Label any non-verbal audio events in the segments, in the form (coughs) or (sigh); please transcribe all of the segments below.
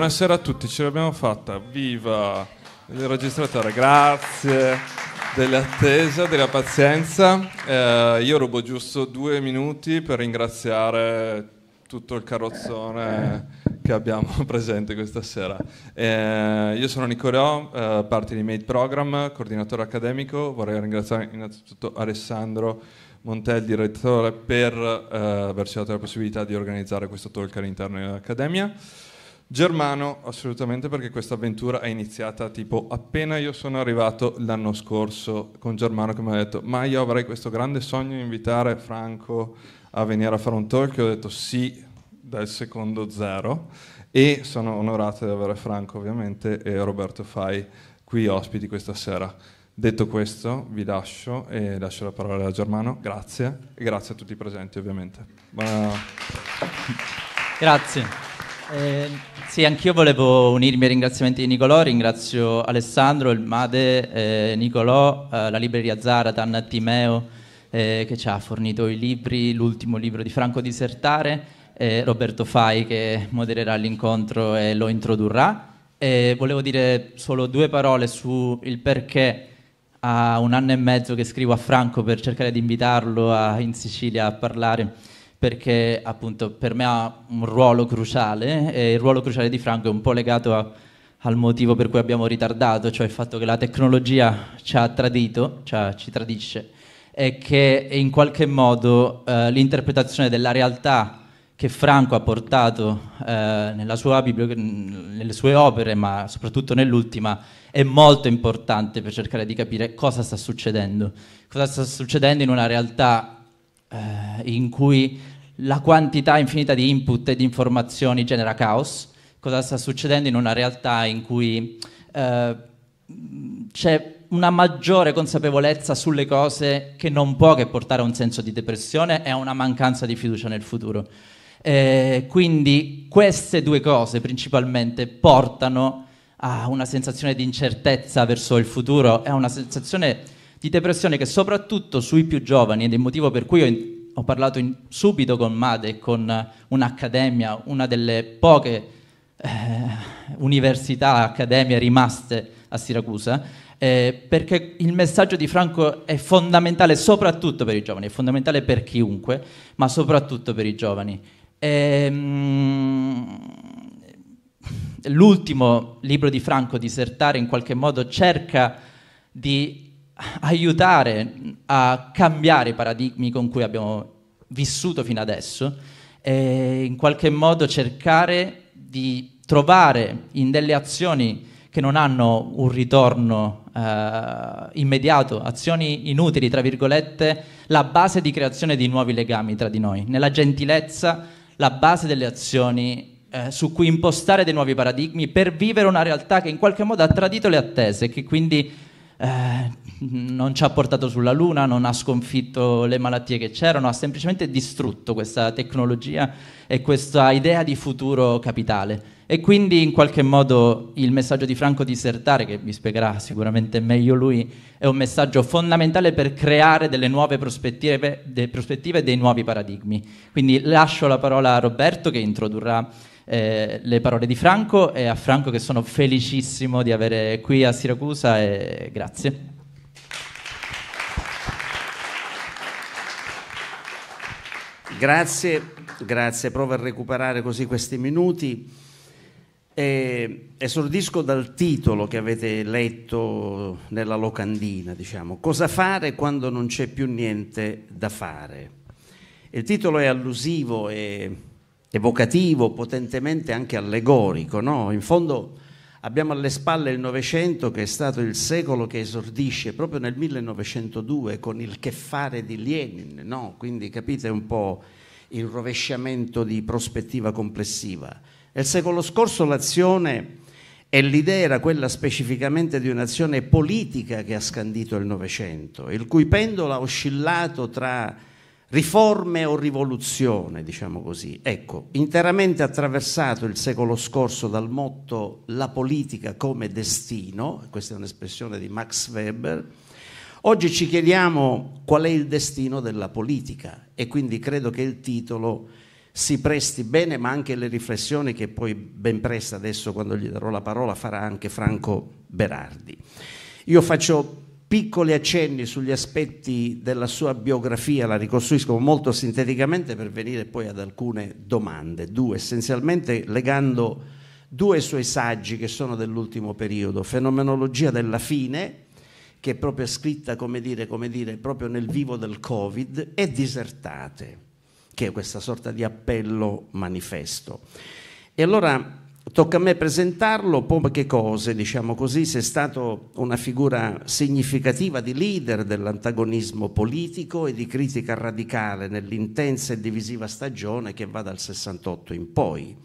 Buonasera a tutti, ce l'abbiamo fatta, viva il registratore, grazie dell'attesa, della pazienza. Eh, io rubo giusto due minuti per ringraziare tutto il carrozzone che abbiamo (laughs) presente questa sera. Eh, io sono Nicolò, eh, parte di Made Program, coordinatore accademico, vorrei ringraziare innanzitutto Alessandro Montel, direttore, per eh, averci dato la possibilità di organizzare questo talk all'interno dell'Accademia. Germano assolutamente perché questa avventura è iniziata tipo appena io sono arrivato l'anno scorso con Germano che mi ha detto ma io avrei questo grande sogno di invitare Franco a venire a fare un talk e ho detto sì dal secondo zero e sono onorato di avere Franco ovviamente e Roberto Fai qui ospiti questa sera. Detto questo vi lascio e lascio la parola a Germano, grazie e grazie a tutti i presenti ovviamente. Buona... Grazie. Eh... Sì, anch'io volevo unirmi ai ringraziamenti di Nicolò, ringrazio Alessandro, il Made, eh, Nicolò, eh, la libreria Zaratan, Timeo, eh, che ci ha fornito i libri, l'ultimo libro di Franco Disertare, Roberto Fai che modererà l'incontro e lo introdurrà. E volevo dire solo due parole sul perché a un anno e mezzo che scrivo a Franco per cercare di invitarlo a, in Sicilia a parlare perché appunto per me ha un ruolo cruciale e il ruolo cruciale di Franco è un po' legato a, al motivo per cui abbiamo ritardato, cioè il fatto che la tecnologia ci ha tradito, cioè ci tradisce e che in qualche modo eh, l'interpretazione della realtà che Franco ha portato eh, sua, nelle sue opere, ma soprattutto nell'ultima, è molto importante per cercare di capire cosa sta succedendo. Cosa sta succedendo in una realtà eh, in cui la quantità infinita di input e di informazioni genera caos, cosa sta succedendo in una realtà in cui eh, c'è una maggiore consapevolezza sulle cose che non può che portare a un senso di depressione e a una mancanza di fiducia nel futuro. Eh, quindi queste due cose principalmente portano a una sensazione di incertezza verso il futuro e a una sensazione di depressione che soprattutto sui più giovani, ed è il motivo per cui ho ho parlato in, subito con Made con eh, un'accademia, una delle poche eh, università, accademie rimaste a Siracusa, eh, perché il messaggio di Franco è fondamentale soprattutto per i giovani, è fondamentale per chiunque, ma soprattutto per i giovani. E, ehm, l'ultimo libro di Franco, Disertare, in qualche modo cerca di aiutare a cambiare i paradigmi con cui abbiamo vissuto fino adesso e in qualche modo cercare di trovare in delle azioni che non hanno un ritorno eh, immediato, azioni inutili, tra virgolette, la base di creazione di nuovi legami tra di noi, nella gentilezza, la base delle azioni eh, su cui impostare dei nuovi paradigmi per vivere una realtà che in qualche modo ha tradito le attese e che quindi eh, non ci ha portato sulla Luna, non ha sconfitto le malattie che c'erano, ha semplicemente distrutto questa tecnologia e questa idea di futuro capitale. E quindi in qualche modo il messaggio di Franco Disertare, che vi spiegherà sicuramente meglio lui, è un messaggio fondamentale per creare delle nuove prospettive, de, prospettive dei nuovi paradigmi. Quindi lascio la parola a Roberto che introdurrà eh, le parole di Franco e a Franco che sono felicissimo di avere qui a Siracusa e grazie. Grazie, grazie, provo a recuperare così questi minuti. E esordisco dal titolo che avete letto nella locandina, diciamo, Cosa fare quando non c'è più niente da fare. Il titolo è allusivo e evocativo, potentemente anche allegorico. No? In fondo abbiamo alle spalle il Novecento che è stato il secolo che esordisce proprio nel 1902 con il che fare di Lenin, no? quindi capite un po' il rovesciamento di prospettiva complessiva. Nel secolo scorso l'azione e l'idea era quella specificamente di un'azione politica che ha scandito il Novecento, il cui pendolo ha oscillato tra riforme o rivoluzione, diciamo così. Ecco, interamente attraversato il secolo scorso dal motto la politica come destino, questa è un'espressione di Max Weber, oggi ci chiediamo qual è il destino della politica e quindi credo che il titolo si presti bene, ma anche le riflessioni che poi ben presto adesso quando gli darò la parola farà anche Franco Berardi. Io faccio piccoli accenni sugli aspetti della sua biografia, la ricostruisco molto sinteticamente per venire poi ad alcune domande, due essenzialmente legando due suoi saggi che sono dell'ultimo periodo, Fenomenologia della fine, che è proprio scritta, come dire, come dire, proprio nel vivo del Covid, e Disertate, che è questa sorta di appello manifesto. E allora Tocca a me presentarlo, poche cose, diciamo così, sei stato una figura significativa di leader dell'antagonismo politico e di critica radicale nell'intensa e divisiva stagione che va dal 68 in poi.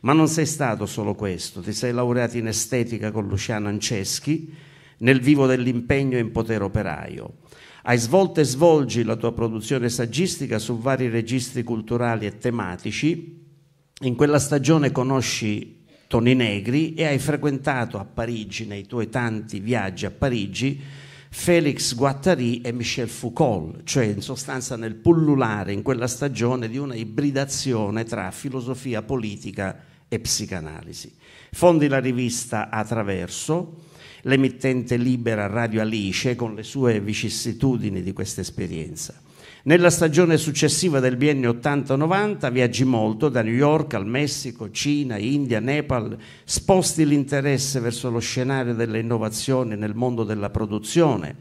Ma non sei stato solo questo, ti sei laureato in estetica con Luciano Anceschi, nel vivo dell'impegno in potere operaio. Hai svolto e svolgi la tua produzione saggistica su vari registri culturali e tematici. In quella stagione conosci Toni Negri e hai frequentato a Parigi, nei tuoi tanti viaggi a Parigi, Félix Guattari e Michel Foucault, cioè in sostanza nel pullulare in quella stagione di una ibridazione tra filosofia politica e psicanalisi. Fondi la rivista Attraverso, l'emittente libera Radio Alice con le sue vicissitudini di questa esperienza. Nella stagione successiva del biennio 80-90 viaggi molto da New York al Messico, Cina, India, Nepal, sposti l'interesse verso lo scenario delle innovazioni nel mondo della produzione,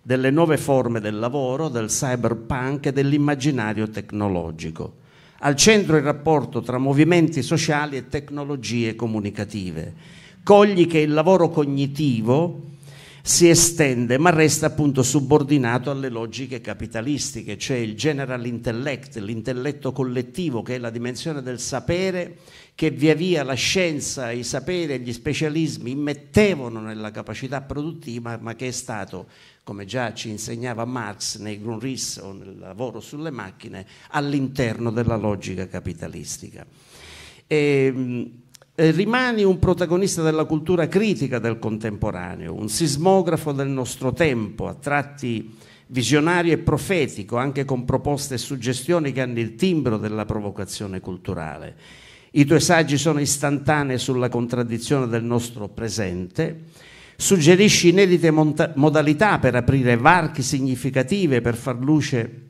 delle nuove forme del lavoro, del cyberpunk e dell'immaginario tecnologico. Al centro il rapporto tra movimenti sociali e tecnologie comunicative. Cogli che il lavoro cognitivo si estende ma resta appunto subordinato alle logiche capitalistiche, cioè il general intellect, l'intelletto collettivo che è la dimensione del sapere che via via la scienza, i saperi e gli specialismi immettevano nella capacità produttiva ma che è stato come già ci insegnava Marx nei Grundrisse o nel lavoro sulle macchine, all'interno della logica capitalistica. E, ehm, eh, rimani un protagonista della cultura critica del contemporaneo, un sismografo del nostro tempo, a tratti visionario e profetico, anche con proposte e suggestioni che hanno il timbro della provocazione culturale. I tuoi saggi sono istantanei sulla contraddizione del nostro presente, suggerisci inedite modalità per aprire varchi significative, per far luce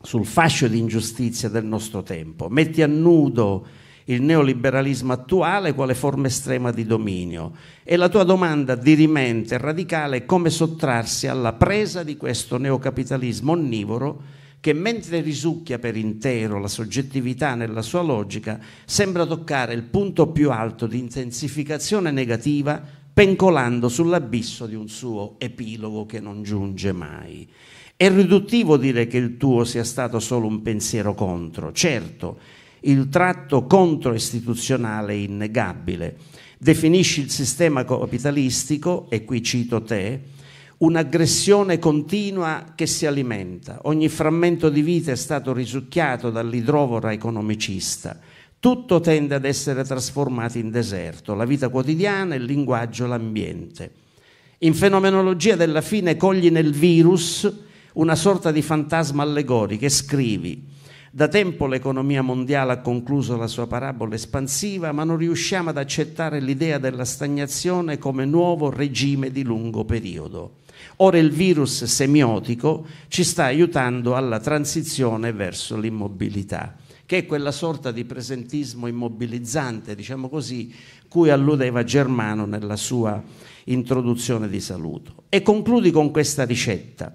sul fascio di ingiustizia del nostro tempo, metti a nudo il neoliberalismo attuale quale forma estrema di dominio e la tua domanda dirimente e radicale è come sottrarsi alla presa di questo neocapitalismo onnivoro che mentre risucchia per intero la soggettività nella sua logica, sembra toccare il punto più alto di intensificazione negativa, pencolando sull'abisso di un suo epilogo che non giunge mai. È riduttivo dire che il tuo sia stato solo un pensiero contro, certo, il tratto controistituzionale innegabile. Definisci il sistema capitalistico, e qui cito te, un'aggressione continua che si alimenta. Ogni frammento di vita è stato risucchiato dall'idrovora economicista. Tutto tende ad essere trasformato in deserto, la vita quotidiana, il linguaggio, l'ambiente. In fenomenologia della fine cogli nel virus una sorta di fantasma allegorico e scrivi da tempo l'economia mondiale ha concluso la sua parabola espansiva, ma non riusciamo ad accettare l'idea della stagnazione come nuovo regime di lungo periodo. Ora il virus semiotico ci sta aiutando alla transizione verso l'immobilità, che è quella sorta di presentismo immobilizzante, diciamo così, cui alludeva Germano nella sua introduzione di saluto. E concludi con questa ricetta.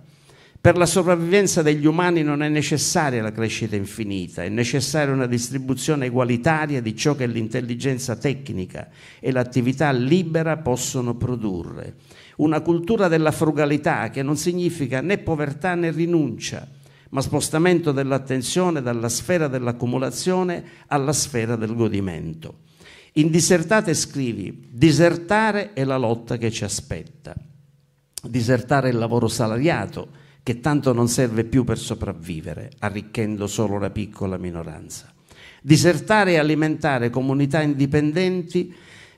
Per la sopravvivenza degli umani non è necessaria la crescita infinita, è necessaria una distribuzione egualitaria di ciò che l'intelligenza tecnica e l'attività libera possono produrre. Una cultura della frugalità che non significa né povertà né rinuncia, ma spostamento dell'attenzione dalla sfera dell'accumulazione alla sfera del godimento. In disertate scrivi, disertare è la lotta che ci aspetta, disertare è il lavoro salariato, che tanto non serve più per sopravvivere, arricchendo solo una piccola minoranza. Disertare e alimentare comunità indipendenti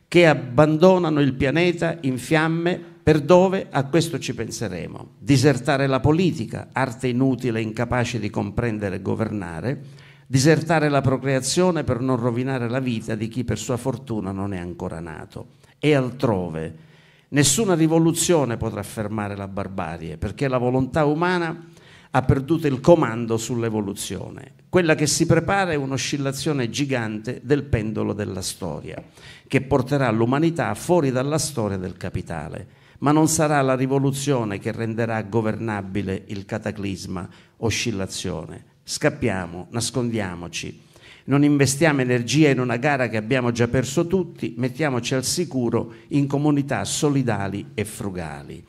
che abbandonano il pianeta in fiamme, per dove a questo ci penseremo. Disertare la politica, arte inutile e incapace di comprendere e governare, disertare la procreazione per non rovinare la vita di chi per sua fortuna non è ancora nato. E altrove, Nessuna rivoluzione potrà fermare la barbarie, perché la volontà umana ha perduto il comando sull'evoluzione. Quella che si prepara è un'oscillazione gigante del pendolo della storia, che porterà l'umanità fuori dalla storia del capitale. Ma non sarà la rivoluzione che renderà governabile il cataclisma, oscillazione. Scappiamo, nascondiamoci, non investiamo energia in una gara che abbiamo già perso tutti, mettiamoci al sicuro in comunità solidali e frugali.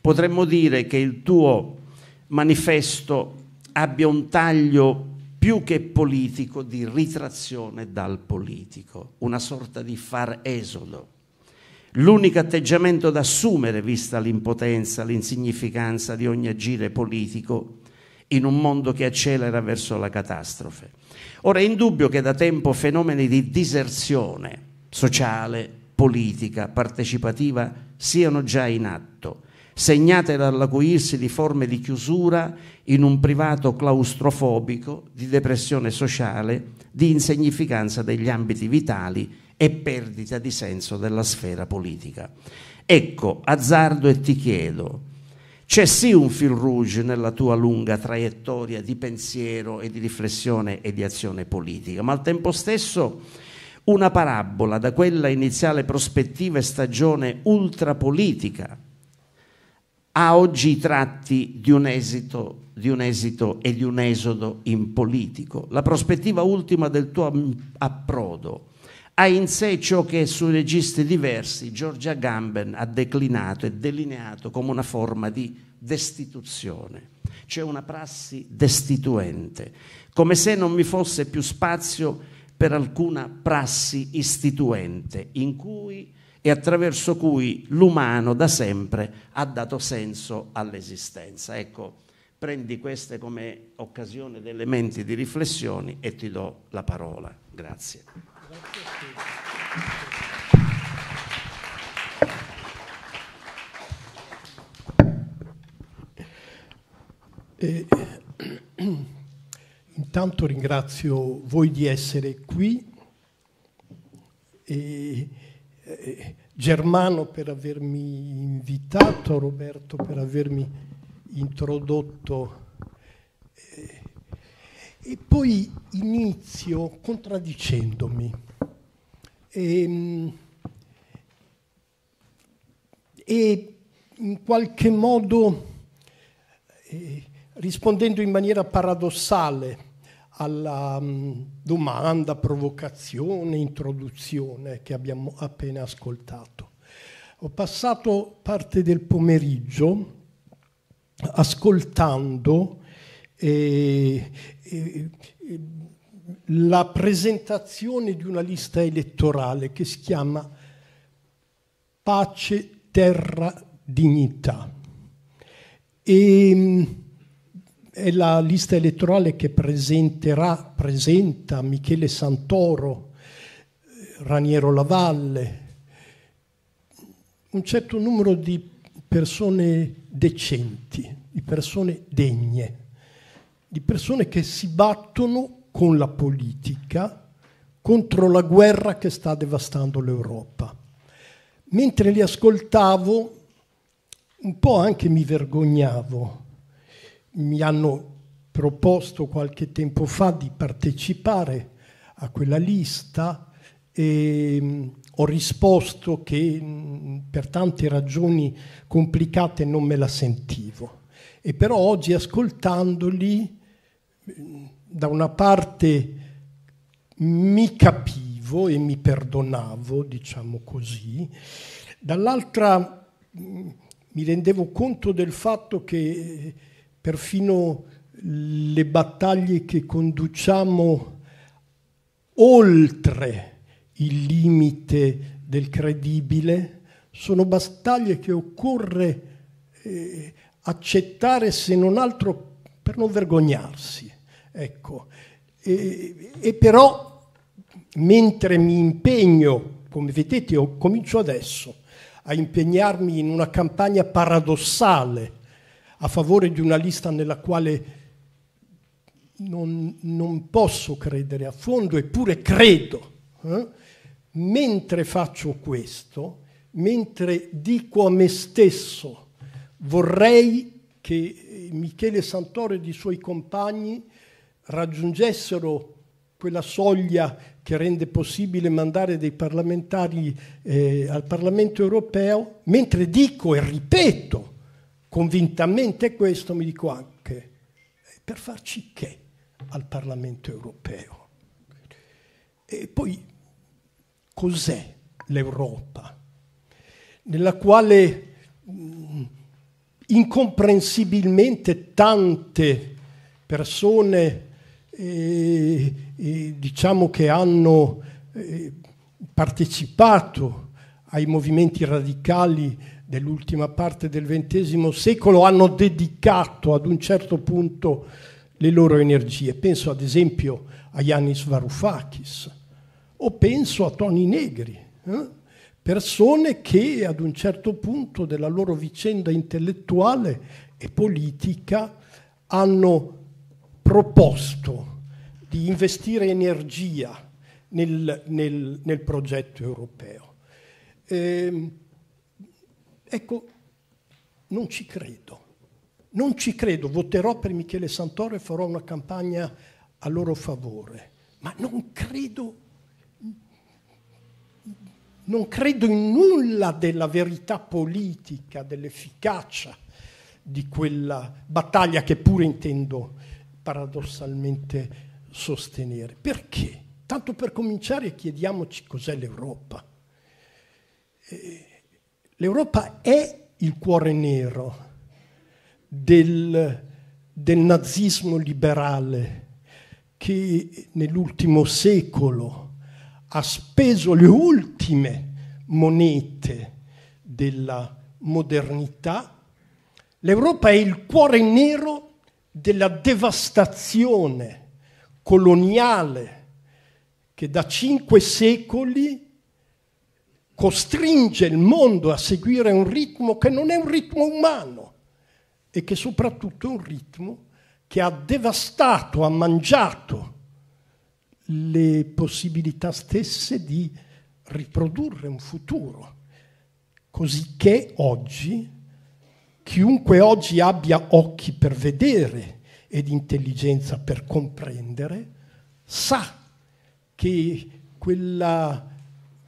Potremmo dire che il tuo manifesto abbia un taglio più che politico di ritrazione dal politico, una sorta di far esodo. L'unico atteggiamento da assumere, vista l'impotenza, l'insignificanza di ogni agire politico, in un mondo che accelera verso la catastrofe. Ora è indubbio che da tempo fenomeni di diserzione sociale, politica, partecipativa siano già in atto, segnate dall'acuirsi di forme di chiusura in un privato claustrofobico, di depressione sociale, di insignificanza degli ambiti vitali e perdita di senso della sfera politica. Ecco, azzardo e ti chiedo, c'è sì un fil rouge nella tua lunga traiettoria di pensiero e di riflessione e di azione politica, ma al tempo stesso una parabola da quella iniziale prospettiva e stagione ultrapolitica a oggi i tratti di un esito, di un esito e di un esodo in politico. La prospettiva ultima del tuo approdo ha in sé ciò che su registri diversi Giorgia Gamben ha declinato e delineato come una forma di destituzione. C'è cioè una prassi destituente, come se non vi fosse più spazio per alcuna prassi istituente in cui e attraverso cui l'umano da sempre ha dato senso all'esistenza. Ecco, prendi queste come occasione ed elementi di riflessione e ti do la parola. Grazie. E, eh, intanto ringrazio voi di essere qui e, e, eh, Germano per avermi invitato, Roberto per avermi introdotto. Eh, e poi inizio contraddicendomi. E, ehm, e in qualche modo, eh, rispondendo in maniera paradossale alla mm, domanda, provocazione, introduzione che abbiamo appena ascoltato, ho passato parte del pomeriggio ascoltando eh, eh, la presentazione di una lista elettorale che si chiama Pace, Terra, Dignità. E, mm, è la lista elettorale che presenterà, presenta Michele Santoro, eh, Raniero Lavalle, un certo numero di persone decenti, di persone degne, di persone che si battono con la politica contro la guerra che sta devastando l'Europa. Mentre li ascoltavo, un po' anche mi vergognavo. Mi hanno proposto qualche tempo fa di partecipare a quella lista e mm, ho risposto che mm, per tante ragioni complicate non me la sentivo. E però oggi ascoltandoli mm, da una parte mi capivo e mi perdonavo, diciamo così, dall'altra mm, mi rendevo conto del fatto che eh, perfino le battaglie che conduciamo oltre il limite del credibile sono battaglie che occorre eh, accettare se non altro per non vergognarsi Ecco. E, e però, mentre mi impegno, come vedete, io comincio adesso a impegnarmi in una campagna paradossale a favore di una lista nella quale non, non posso credere a fondo, eppure credo. Eh? Mentre faccio questo, mentre dico a me stesso, vorrei che Michele Santoro ed i suoi compagni raggiungessero quella soglia che rende possibile mandare dei parlamentari eh, al Parlamento europeo, mentre dico e ripeto convintamente questo, mi dico anche, eh, per farci che al Parlamento europeo? E poi cos'è l'Europa? Nella quale mh, incomprensibilmente tante persone eh, eh, diciamo che hanno eh, partecipato ai movimenti radicali dell'ultima parte del XX secolo hanno dedicato ad un certo punto le loro energie. Penso ad esempio a Yannis Varoufakis o penso a Tony Negri, eh? persone che ad un certo punto della loro vicenda intellettuale e politica hanno proposto di investire energia nel, nel, nel progetto europeo. Eh, ecco, non ci credo. Non ci credo, voterò per Michele Santoro e farò una campagna a loro favore, ma non credo, non credo in nulla della verità politica, dell'efficacia di quella battaglia che pure intendo paradossalmente sostenere. Perché? Tanto per cominciare chiediamoci cos'è l'Europa. Eh, L'Europa è il cuore nero del, del nazismo liberale che nell'ultimo secolo ha speso le ultime monete della modernità, l'Europa è il cuore nero della devastazione coloniale che da cinque secoli costringe il mondo a seguire un ritmo che non è un ritmo umano e che soprattutto è un ritmo che ha devastato, ha mangiato le possibilità stesse di riprodurre un futuro. Cosicché oggi, chiunque oggi abbia occhi per vedere, e di intelligenza per comprendere, sa che quella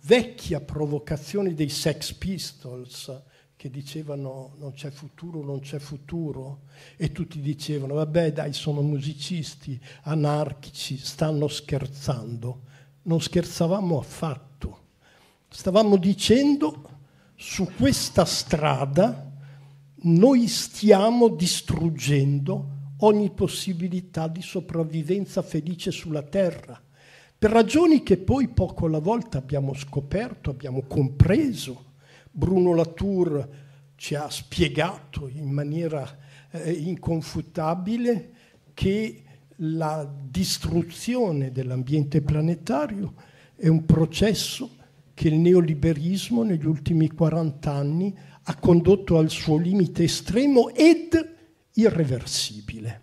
vecchia provocazione dei Sex Pistols che dicevano non c'è futuro, non c'è futuro e tutti dicevano vabbè dai sono musicisti, anarchici, stanno scherzando. Non scherzavamo affatto, stavamo dicendo su questa strada noi stiamo distruggendo ogni possibilità di sopravvivenza felice sulla Terra, per ragioni che poi poco alla volta abbiamo scoperto, abbiamo compreso. Bruno Latour ci ha spiegato in maniera eh, inconfutabile che la distruzione dell'ambiente planetario è un processo che il neoliberismo negli ultimi 40 anni ha condotto al suo limite estremo ed irreversibile.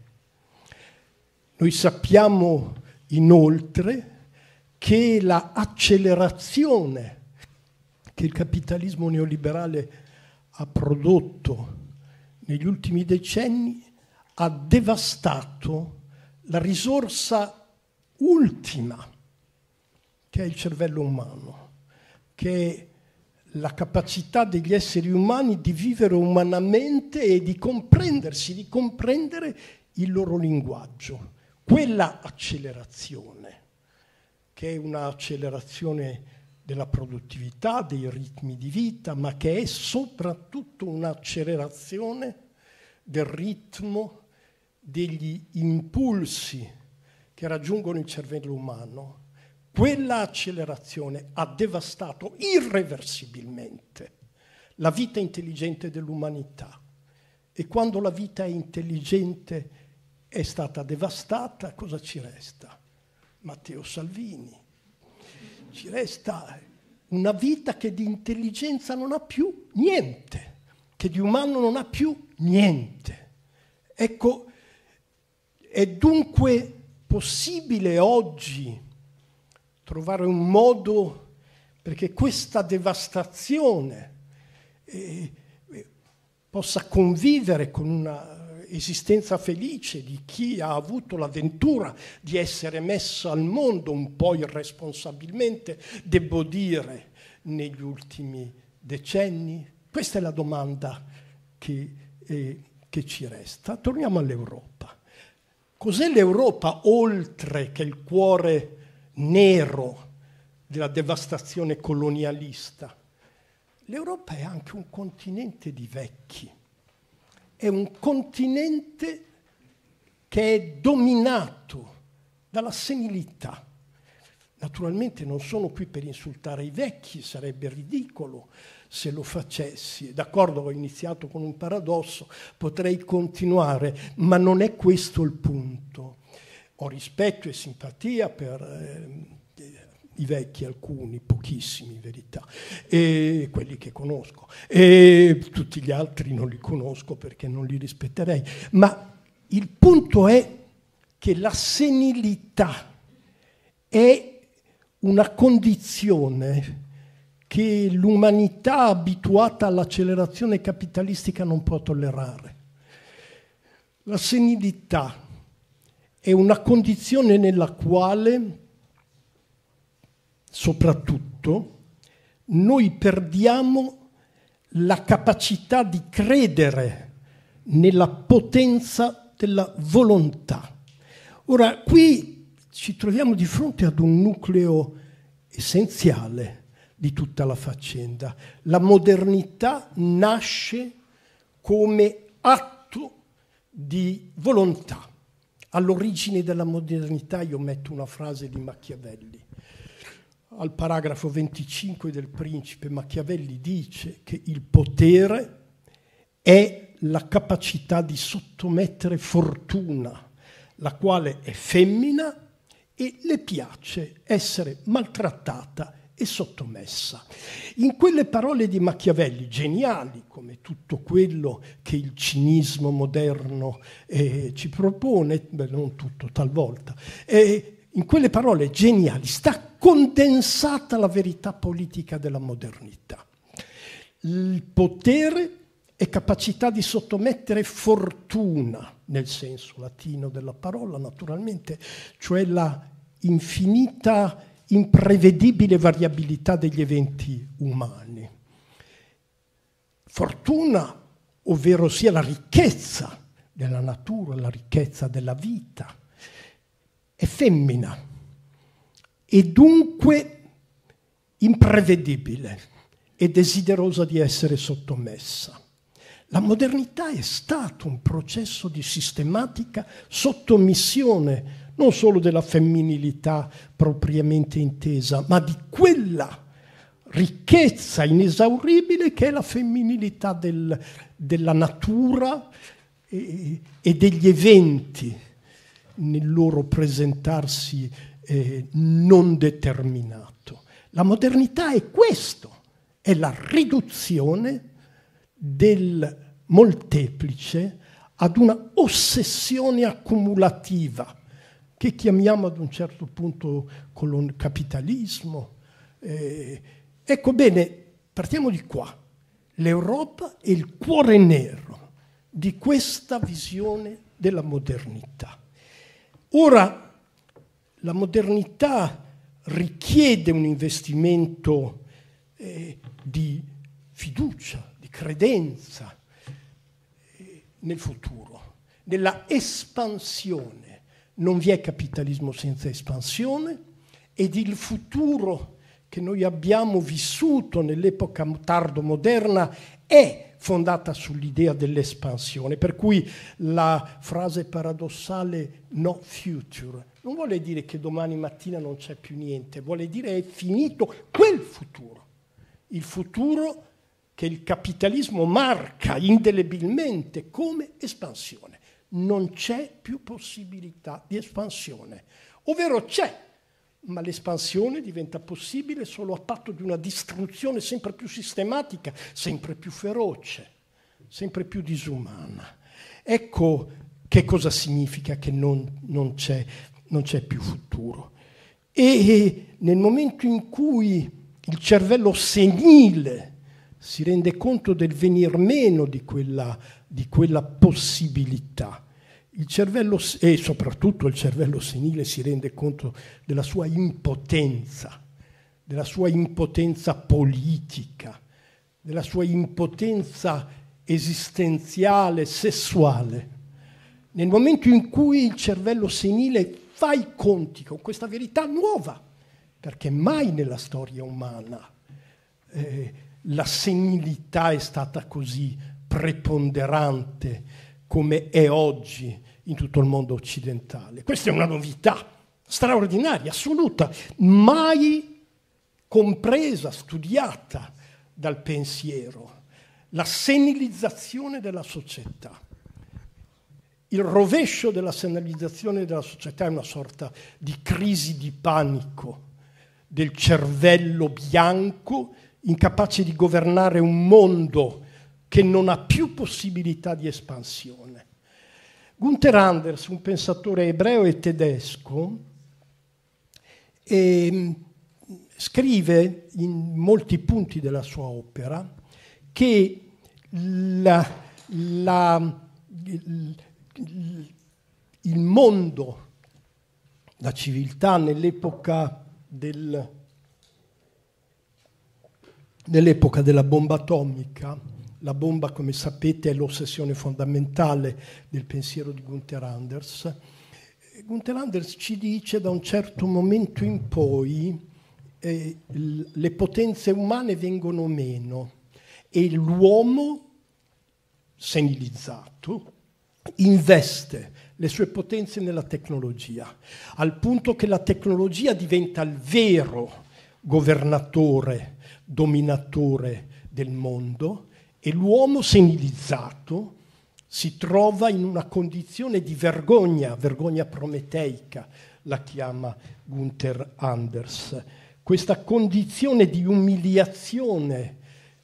Noi sappiamo inoltre che la accelerazione che il capitalismo neoliberale ha prodotto negli ultimi decenni ha devastato la risorsa ultima che è il cervello umano, che è la capacità degli esseri umani di vivere umanamente e di comprendersi, di comprendere il loro linguaggio. Quella accelerazione, che è un'accelerazione della produttività, dei ritmi di vita, ma che è soprattutto un'accelerazione del ritmo degli impulsi che raggiungono il cervello umano quella accelerazione ha devastato irreversibilmente la vita intelligente dell'umanità e quando la vita intelligente è stata devastata cosa ci resta? Matteo Salvini. Ci resta una vita che di intelligenza non ha più niente, che di umano non ha più niente. Ecco, è dunque possibile oggi trovare un modo perché questa devastazione eh, eh, possa convivere con una esistenza felice di chi ha avuto l'avventura di essere messo al mondo un po' irresponsabilmente, devo dire, negli ultimi decenni? Questa è la domanda che, eh, che ci resta. Torniamo all'Europa. Cos'è l'Europa oltre che il cuore nero della devastazione colonialista. L'Europa è anche un continente di vecchi, è un continente che è dominato dalla senilità. Naturalmente non sono qui per insultare i vecchi, sarebbe ridicolo se lo facessi. D'accordo, ho iniziato con un paradosso, potrei continuare, ma non è questo il punto ho rispetto e simpatia per eh, i vecchi alcuni, pochissimi in verità, e quelli che conosco, e tutti gli altri non li conosco perché non li rispetterei, ma il punto è che la senilità è una condizione che l'umanità abituata all'accelerazione capitalistica non può tollerare. La senilità è una condizione nella quale, soprattutto, noi perdiamo la capacità di credere nella potenza della volontà. Ora, qui ci troviamo di fronte ad un nucleo essenziale di tutta la faccenda. La modernità nasce come atto di volontà All'origine della modernità io metto una frase di Machiavelli. Al paragrafo 25 del Principe Machiavelli dice che il potere è la capacità di sottomettere fortuna, la quale è femmina e le piace essere maltrattata e sottomessa. In quelle parole di Machiavelli, geniali come tutto quello che il cinismo moderno eh, ci propone, beh, non tutto talvolta, eh, in quelle parole geniali sta condensata la verità politica della modernità. Il potere e capacità di sottomettere fortuna, nel senso latino della parola naturalmente, cioè la infinita imprevedibile variabilità degli eventi umani. Fortuna, ovvero sia la ricchezza della natura, la ricchezza della vita, è femmina e dunque imprevedibile e desiderosa di essere sottomessa. La modernità è stato un processo di sistematica sottomissione non solo della femminilità propriamente intesa, ma di quella ricchezza inesauribile che è la femminilità del, della natura e, e, degli eventi nel loro presentarsi eh, non determinato. La modernità è questo, è la riduzione del molteplice ad una ossessione accumulativa che chiamiamo ad un certo punto colon- capitalismo. Eh, ecco bene, partiamo di qua. L'Europa è il cuore nero di questa visione della modernità. Ora, la modernità richiede un investimento eh, di fiducia, di credenza eh, nel futuro, nella espansione non vi è capitalismo senza espansione ed il futuro che noi abbiamo vissuto nell'epoca tardo-moderna è fondata sull'idea dell'espansione, per cui la frase paradossale no future non vuole dire che domani mattina non c'è più niente, vuole dire è finito quel futuro, il futuro che il capitalismo marca indelebilmente come espansione non c'è più possibilità di espansione. Ovvero c'è, ma l'espansione diventa possibile solo a patto di una distruzione sempre più sistematica, sempre più feroce, sempre più disumana. Ecco che cosa significa che non, non, c'è, non c'è, più futuro. E nel momento in cui il cervello senile si rende conto del venir meno di quella di quella possibilità. Il cervello, e soprattutto il cervello senile, si rende conto della sua impotenza, della sua impotenza politica, della sua impotenza esistenziale, sessuale. Nel momento in cui il cervello senile fa i conti con questa verità nuova, perché mai nella storia umana eh, la senilità è stata così preponderante come è oggi in tutto il mondo occidentale. Questa è una novità straordinaria, assoluta, mai compresa, studiata dal pensiero, la senilizzazione della società. Il rovescio della senilizzazione della società è una sorta di crisi di panico del cervello bianco incapace di governare un mondo che non ha più possibilità di espansione. Gunther Anders, un pensatore ebreo e tedesco, e ehm, scrive in molti punti della sua opera che la, la, il mondo, la civiltà nell'epoca del, nell'epoca della bomba atomica la bomba, come sapete, è l'ossessione fondamentale del pensiero di Gunther Anders. Gunther Anders ci dice da un certo momento in poi eh, le potenze umane vengono meno e l'uomo senilizzato investe le sue potenze nella tecnologia, al punto che la tecnologia diventa il vero governatore, dominatore del mondo e l'uomo senilizzato si trova in una condizione di vergogna, vergogna prometeica, la chiama Gunther Anders. Questa condizione di umiliazione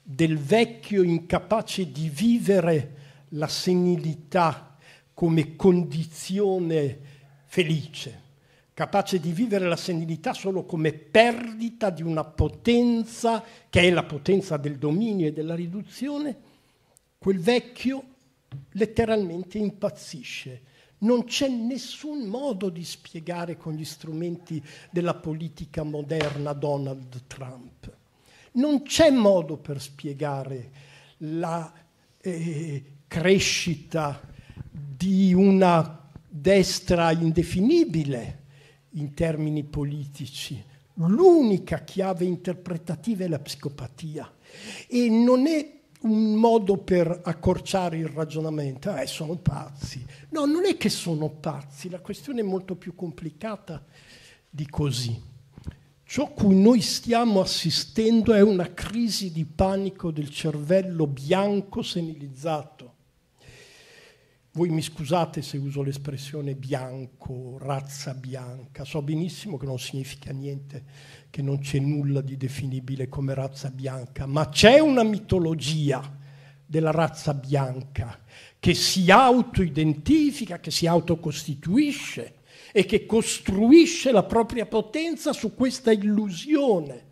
del vecchio incapace di vivere la senilità come condizione felice capace di vivere la senilità solo come perdita di una potenza che è la potenza del dominio e della riduzione, quel vecchio letteralmente impazzisce. Non c'è nessun modo di spiegare con gli strumenti della politica moderna Donald Trump. Non c'è modo per spiegare la eh, crescita di una destra indefinibile, in termini politici. L'unica chiave interpretativa è la psicopatia e non è un modo per accorciare il ragionamento, eh, sono pazzi. No, non è che sono pazzi, la questione è molto più complicata di così. Ciò cui noi stiamo assistendo è una crisi di panico del cervello bianco senilizzato voi mi scusate se uso l'espressione bianco, razza bianca, so benissimo che non significa niente, che non c'è nulla di definibile come razza bianca, ma c'è una mitologia della razza bianca che si autoidentifica, che si autocostituisce e che costruisce la propria potenza su questa illusione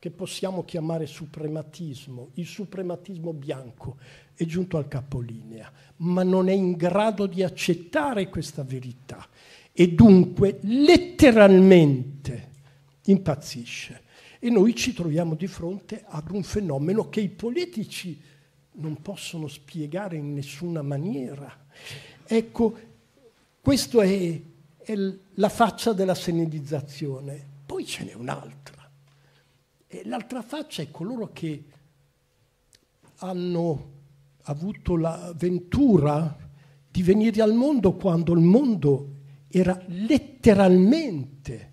che possiamo chiamare suprematismo, il suprematismo bianco, è giunto al capolinea, ma non è in grado di accettare questa verità e dunque letteralmente impazzisce. E noi ci troviamo di fronte ad un fenomeno che i politici non possono spiegare in nessuna maniera. Ecco, questa è, è la faccia della senedizzazione. Poi ce n'è un'altra e l'altra faccia è coloro che hanno avuto la ventura di venire al mondo quando il mondo era letteralmente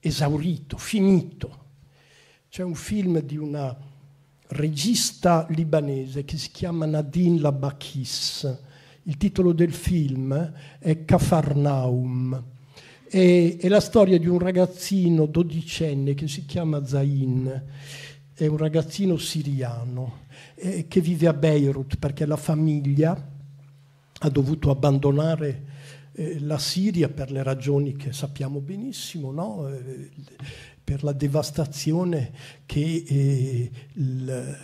esaurito, finito. C'è un film di una regista libanese che si chiama Nadine Labakis. Il titolo del film è Cafarnaum è, è la storia di un ragazzino dodicenne che si chiama Zain, è un ragazzino siriano eh, che vive a Beirut perché la famiglia ha dovuto abbandonare eh, la Siria per le ragioni che sappiamo benissimo, no? eh, per la devastazione che eh, il,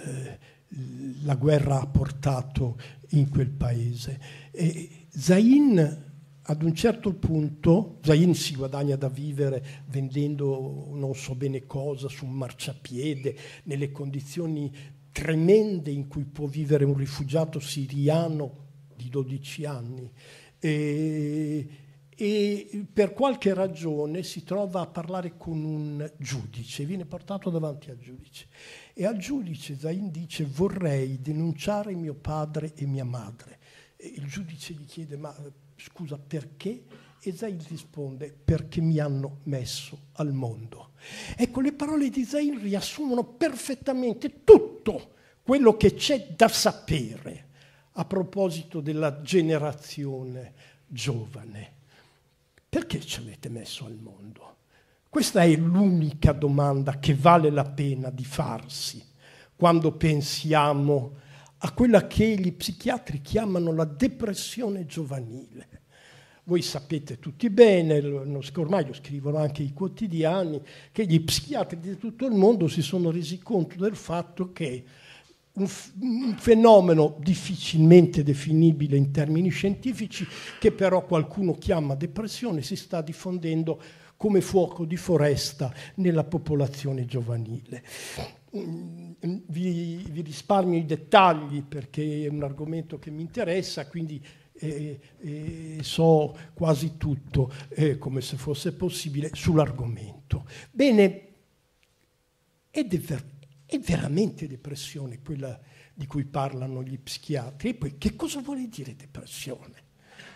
la guerra ha portato in quel paese. E Zain ad un certo punto Zain si guadagna da vivere vendendo non so bene cosa su un marciapiede, nelle condizioni tremende in cui può vivere un rifugiato siriano di 12 anni. E, e per qualche ragione si trova a parlare con un giudice, viene portato davanti al giudice. E al giudice Zain dice vorrei denunciare mio padre e mia madre. E il giudice gli chiede ma scusa perché? E Esain risponde perché mi hanno messo al mondo. Ecco, le parole di Esain riassumono perfettamente tutto quello che c'è da sapere a proposito della generazione giovane. Perché ci avete messo al mondo? Questa è l'unica domanda che vale la pena di farsi quando pensiamo a quella che gli psichiatri chiamano la depressione giovanile. Voi sapete tutti bene, ormai lo scrivono anche i quotidiani, che gli psichiatri di tutto il mondo si sono resi conto del fatto che un, fenomeno difficilmente definibile in termini scientifici, che però qualcuno chiama depressione, si sta diffondendo come fuoco di foresta nella popolazione giovanile vi, vi, risparmio i dettagli perché è un argomento che mi interessa, quindi eh, eh, so quasi tutto, eh, come se fosse possibile, sull'argomento. Bene, è, de- è veramente depressione quella di cui parlano gli psichiatri. E poi che cosa vuole dire depressione?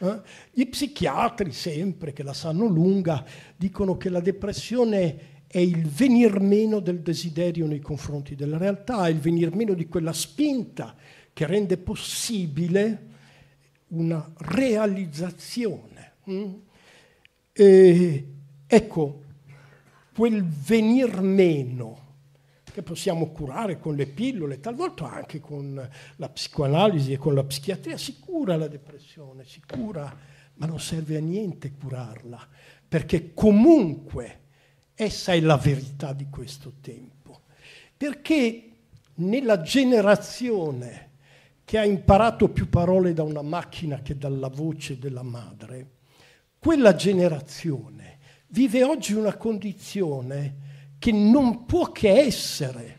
Eh? Gli psichiatri, sempre che la sanno lunga, dicono che la depressione È è il venir meno del desiderio nei confronti della realtà, è il venir meno di quella spinta che rende possibile una realizzazione. Mm? E, ecco, quel venir meno che possiamo curare con le pillole, talvolta anche con la psicoanalisi e con la psichiatria, si cura la depressione, si cura, ma non serve a niente curarla, perché comunque Essa è la verità di questo tempo, perché nella generazione che ha imparato più parole da una macchina che dalla voce della madre, quella generazione vive oggi una condizione che non può che essere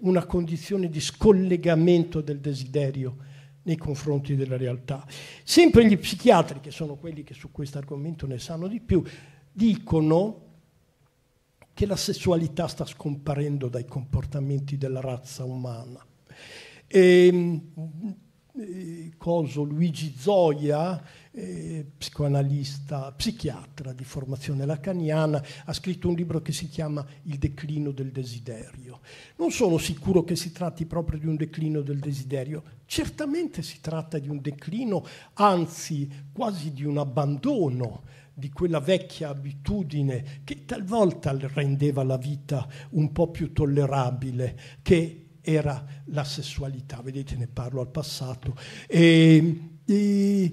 una condizione di scollegamento del desiderio nei confronti della realtà. Sempre gli psichiatri, che sono quelli che su questo argomento ne sanno di più, dicono che la sessualità sta scomparendo dai comportamenti della razza umana. E, ehm, eh, coso, Luigi Zoia, eh, psicoanalista, psichiatra di formazione lacaniana, ha scritto un libro che si chiama Il declino del desiderio. Non sono sicuro che si tratti proprio di un declino del desiderio, certamente si tratta di un declino, anzi quasi di un abbandono di quella vecchia abitudine che talvolta rendeva la vita un po' più tollerabile, che era la sessualità. Vedete, ne parlo al passato. E, e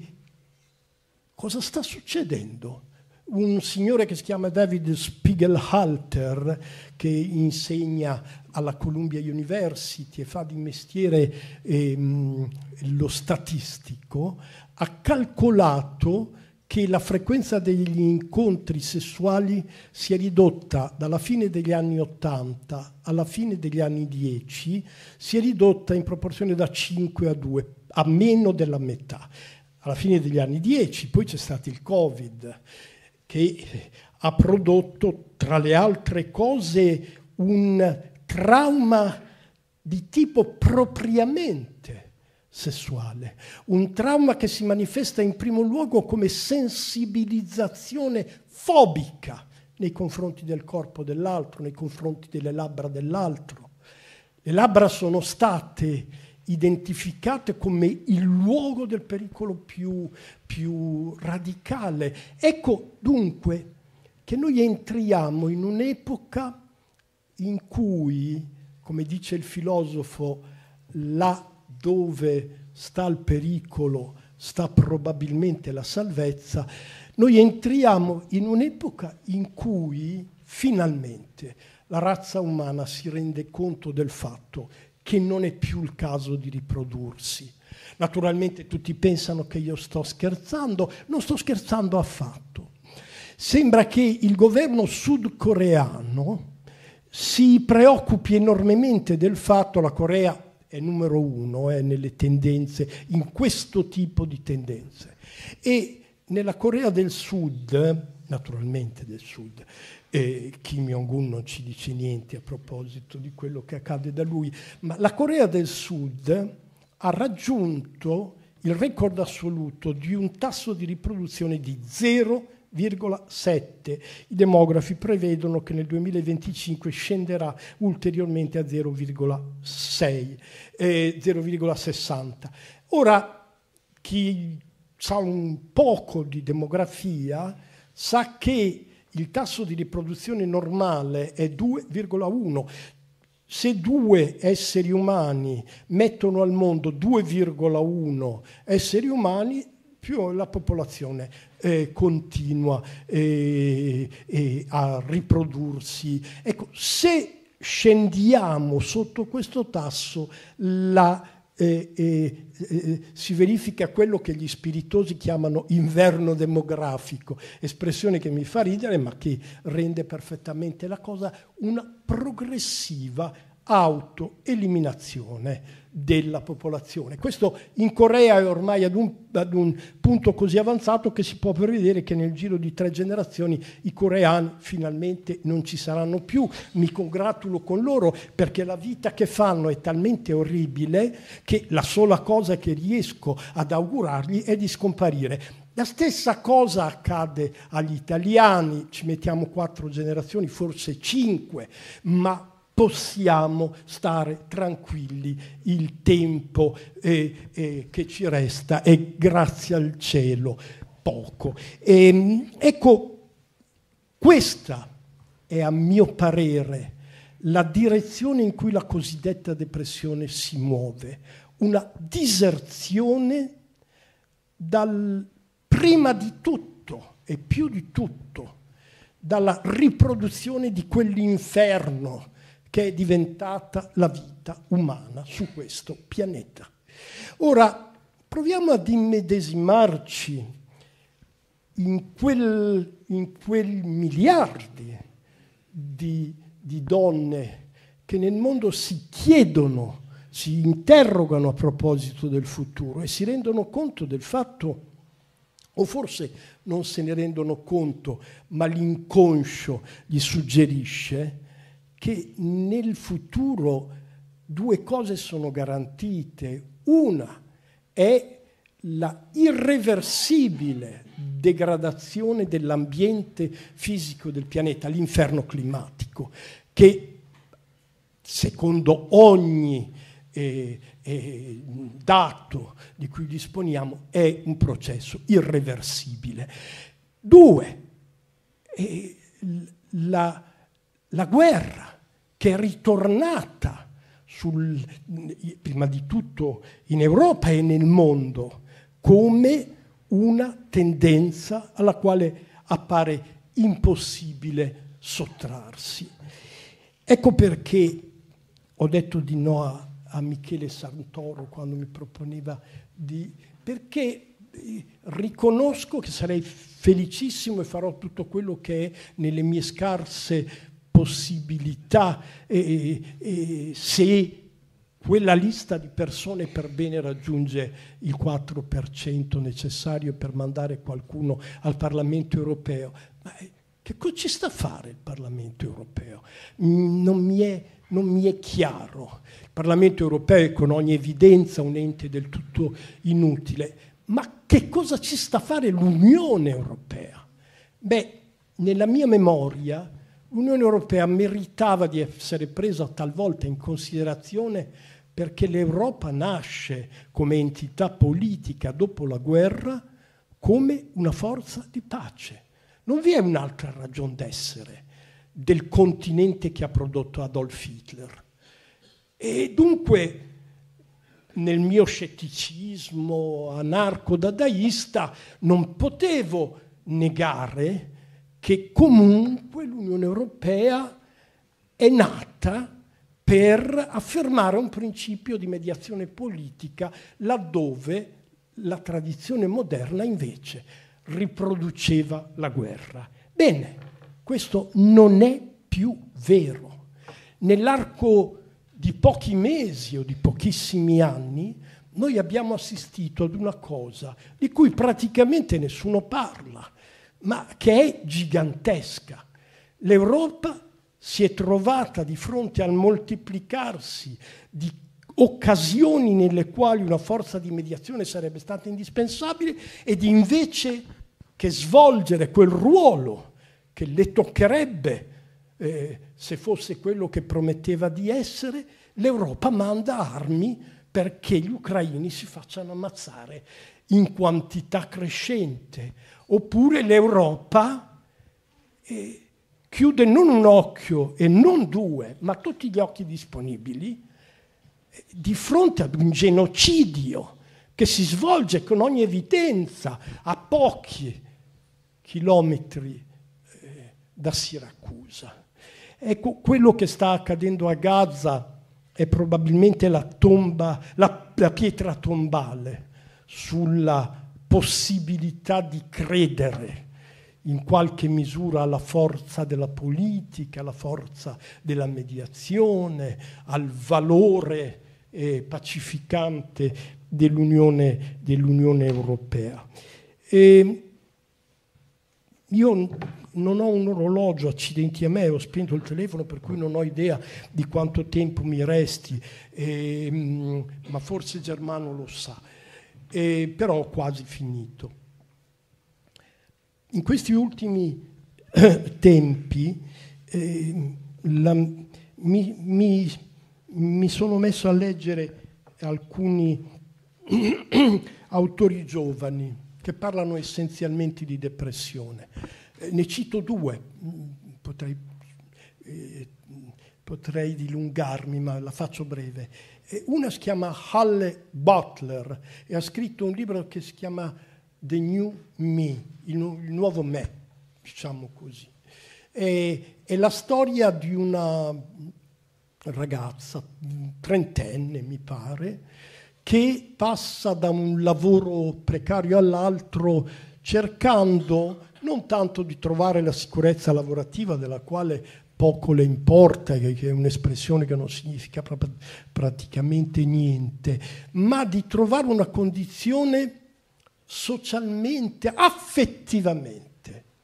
cosa sta succedendo? Un signore che si chiama David Spiegelhalter, che insegna alla Columbia University e fa di mestiere ehm, lo statistico, ha calcolato che la frequenza degli incontri sessuali si è ridotta dalla fine degli anni 80 alla fine degli anni 10, si è ridotta in proporzione da 5 a 2, a meno della metà. Alla fine degli anni 10 poi c'è stato il Covid che ha prodotto, tra le altre cose, un trauma di tipo propriamente sessuale, un trauma che si manifesta in primo luogo come sensibilizzazione fobica nei confronti del corpo dell'altro, nei confronti delle labbra dell'altro. Le labbra sono state identificate come il luogo del pericolo più, più radicale. Ecco dunque che noi entriamo in un'epoca in cui, come dice il filosofo, la dove sta il pericolo, sta probabilmente la salvezza, noi entriamo in un'epoca in cui finalmente la razza umana si rende conto del fatto che non è più il caso di riprodursi. Naturalmente tutti pensano che io sto scherzando, non sto scherzando affatto. Sembra che il governo sudcoreano si preoccupi enormemente del fatto, la Corea è numero uno, è eh, nelle tendenze, in questo tipo di tendenze. E nella Corea del Sud, naturalmente del Sud, eh, Kim Jong-un non ci dice niente a proposito di quello che accade da lui, ma la Corea del Sud ha raggiunto il record assoluto di un tasso di riproduzione di 0,5 0,7. I demografi prevedono che nel 2025 scenderà ulteriormente a 0,6, eh, 0,60. Ora, chi sa un poco di demografia sa che il tasso di riproduzione normale è 2,1. Se due esseri umani mettono al mondo 2,1 esseri umani, più la popolazione eh, continua eh, eh, a riprodursi. Ecco, se scendiamo sotto questo tasso, la, eh, eh, eh, si verifica quello che gli spiritosi chiamano inverno demografico, espressione che mi fa ridere ma che rende perfettamente la cosa, una progressiva autoeliminazione della popolazione. Questo in Corea è ormai ad un, ad un, punto così avanzato che si può prevedere che nel giro di tre generazioni i coreani finalmente non ci saranno più. Mi congratulo con loro perché la vita che fanno è talmente orribile che la sola cosa che riesco ad augurargli è di scomparire. La stessa cosa accade agli italiani, ci mettiamo quattro generazioni, forse cinque, ma possiamo stare tranquilli, il tempo eh, eh, che ci resta è grazie al cielo poco. E, ehm, ecco, questa è a mio parere la direzione in cui la cosiddetta depressione si muove, una diserzione dal, prima di tutto e più di tutto dalla riproduzione di quell'inferno che è diventata la vita umana su questo pianeta. Ora, proviamo ad immedesimarci in quel, in quel miliardi di, di donne che nel mondo si chiedono, si interrogano a proposito del futuro e si rendono conto del fatto, o forse non se ne rendono conto, ma l'inconscio gli suggerisce che nel futuro due cose sono garantite. Una è la irreversibile degradazione dell'ambiente fisico del pianeta, l'inferno climatico, che secondo ogni eh, eh, dato di cui disponiamo è un processo irreversibile. Due, eh, la la guerra che è ritornata sul, prima di tutto in Europa e nel mondo come una tendenza alla quale appare impossibile sottrarsi. Ecco perché ho detto di no a, a Michele Santoro quando mi proponeva di... perché eh, riconosco che sarei felicissimo e farò tutto quello che è nelle mie scarse possibilità eh, eh, se quella lista di persone per bene raggiunge il 4% necessario per mandare qualcuno al Parlamento europeo. Ma eh, che cosa ci sta a fare il Parlamento europeo? Mm, non mi è non mi è chiaro. Il Parlamento europeo è con ogni evidenza un ente del tutto inutile, ma che cosa ci sta a fare l'Unione europea? Beh, nella mia memoria L'Unione Europea meritava di essere presa talvolta in considerazione perché l'Europa nasce come entità politica dopo la guerra come una forza di pace. Non vi è un'altra ragione d'essere del continente che ha prodotto Adolf Hitler. E dunque nel mio scetticismo anarco-dadaista non potevo negare che comunque l'Unione Europea è nata per affermare un principio di mediazione politica laddove la tradizione moderna invece riproduceva la guerra. Bene, questo non è più vero. Nell'arco di pochi mesi o di pochissimi anni noi abbiamo assistito ad una cosa di cui praticamente nessuno parla, ma che è gigantesca. L'Europa si è trovata di fronte al moltiplicarsi di occasioni nelle quali una forza di mediazione sarebbe stata indispensabile ed invece che svolgere quel ruolo che le toccherebbe eh, se fosse quello che prometteva di essere, l'Europa manda armi perché gli ucraini si facciano ammazzare in quantità crescente, oppure l'Europa eh, chiude non un occhio e non due, ma tutti gli occhi disponibili eh, di fronte ad un genocidio che si svolge con ogni evidenza a pochi chilometri eh, da Siracusa. Ecco, quello che sta accadendo a Gaza è probabilmente la, tomba, la, la pietra tombale sulla possibilità di credere in qualche misura alla forza della politica, alla forza della mediazione, al valore eh, pacificante dell'Unione, dell Europea. E ehm, io non ho un orologio, accidenti a me, ho spento il telefono per cui non ho idea di quanto tempo mi resti, eh, ma forse Germano lo sa eh, però quasi finito. In questi ultimi (coughs) tempi eh, la, mi, mi, mi, sono messo a leggere alcuni (coughs) autori giovani che parlano essenzialmente di depressione. Eh, ne cito due, mm, potrei, eh, potrei dilungarmi ma la faccio breve. Una si chiama Halle Butler e ha scritto un libro che si chiama The New Me, il, nu- il nuovo me, diciamo così. E, è la storia di una ragazza, trentenne mi pare, che passa da un lavoro precario all'altro cercando non tanto di trovare la sicurezza lavorativa della quale poco le importa, che è un'espressione che non significa praticamente niente, ma di trovare una condizione socialmente, affettivamente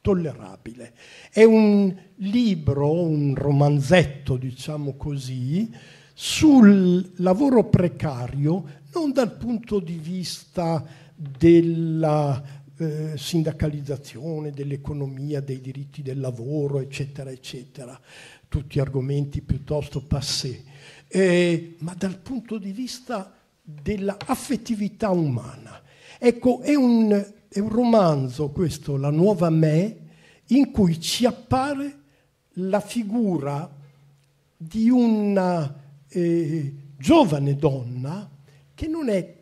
tollerabile. È un libro, un romanzetto, diciamo così, sul lavoro precario non dal punto di vista della eh, sindacalizzazione dell'economia, dei diritti del lavoro, eccetera, eccetera, tutti argomenti piuttosto passé, eh, ma dal punto di vista dell'affettività umana. Ecco, è un, è un romanzo questo, La nuova me, in cui ci appare la figura di una eh, giovane donna che non è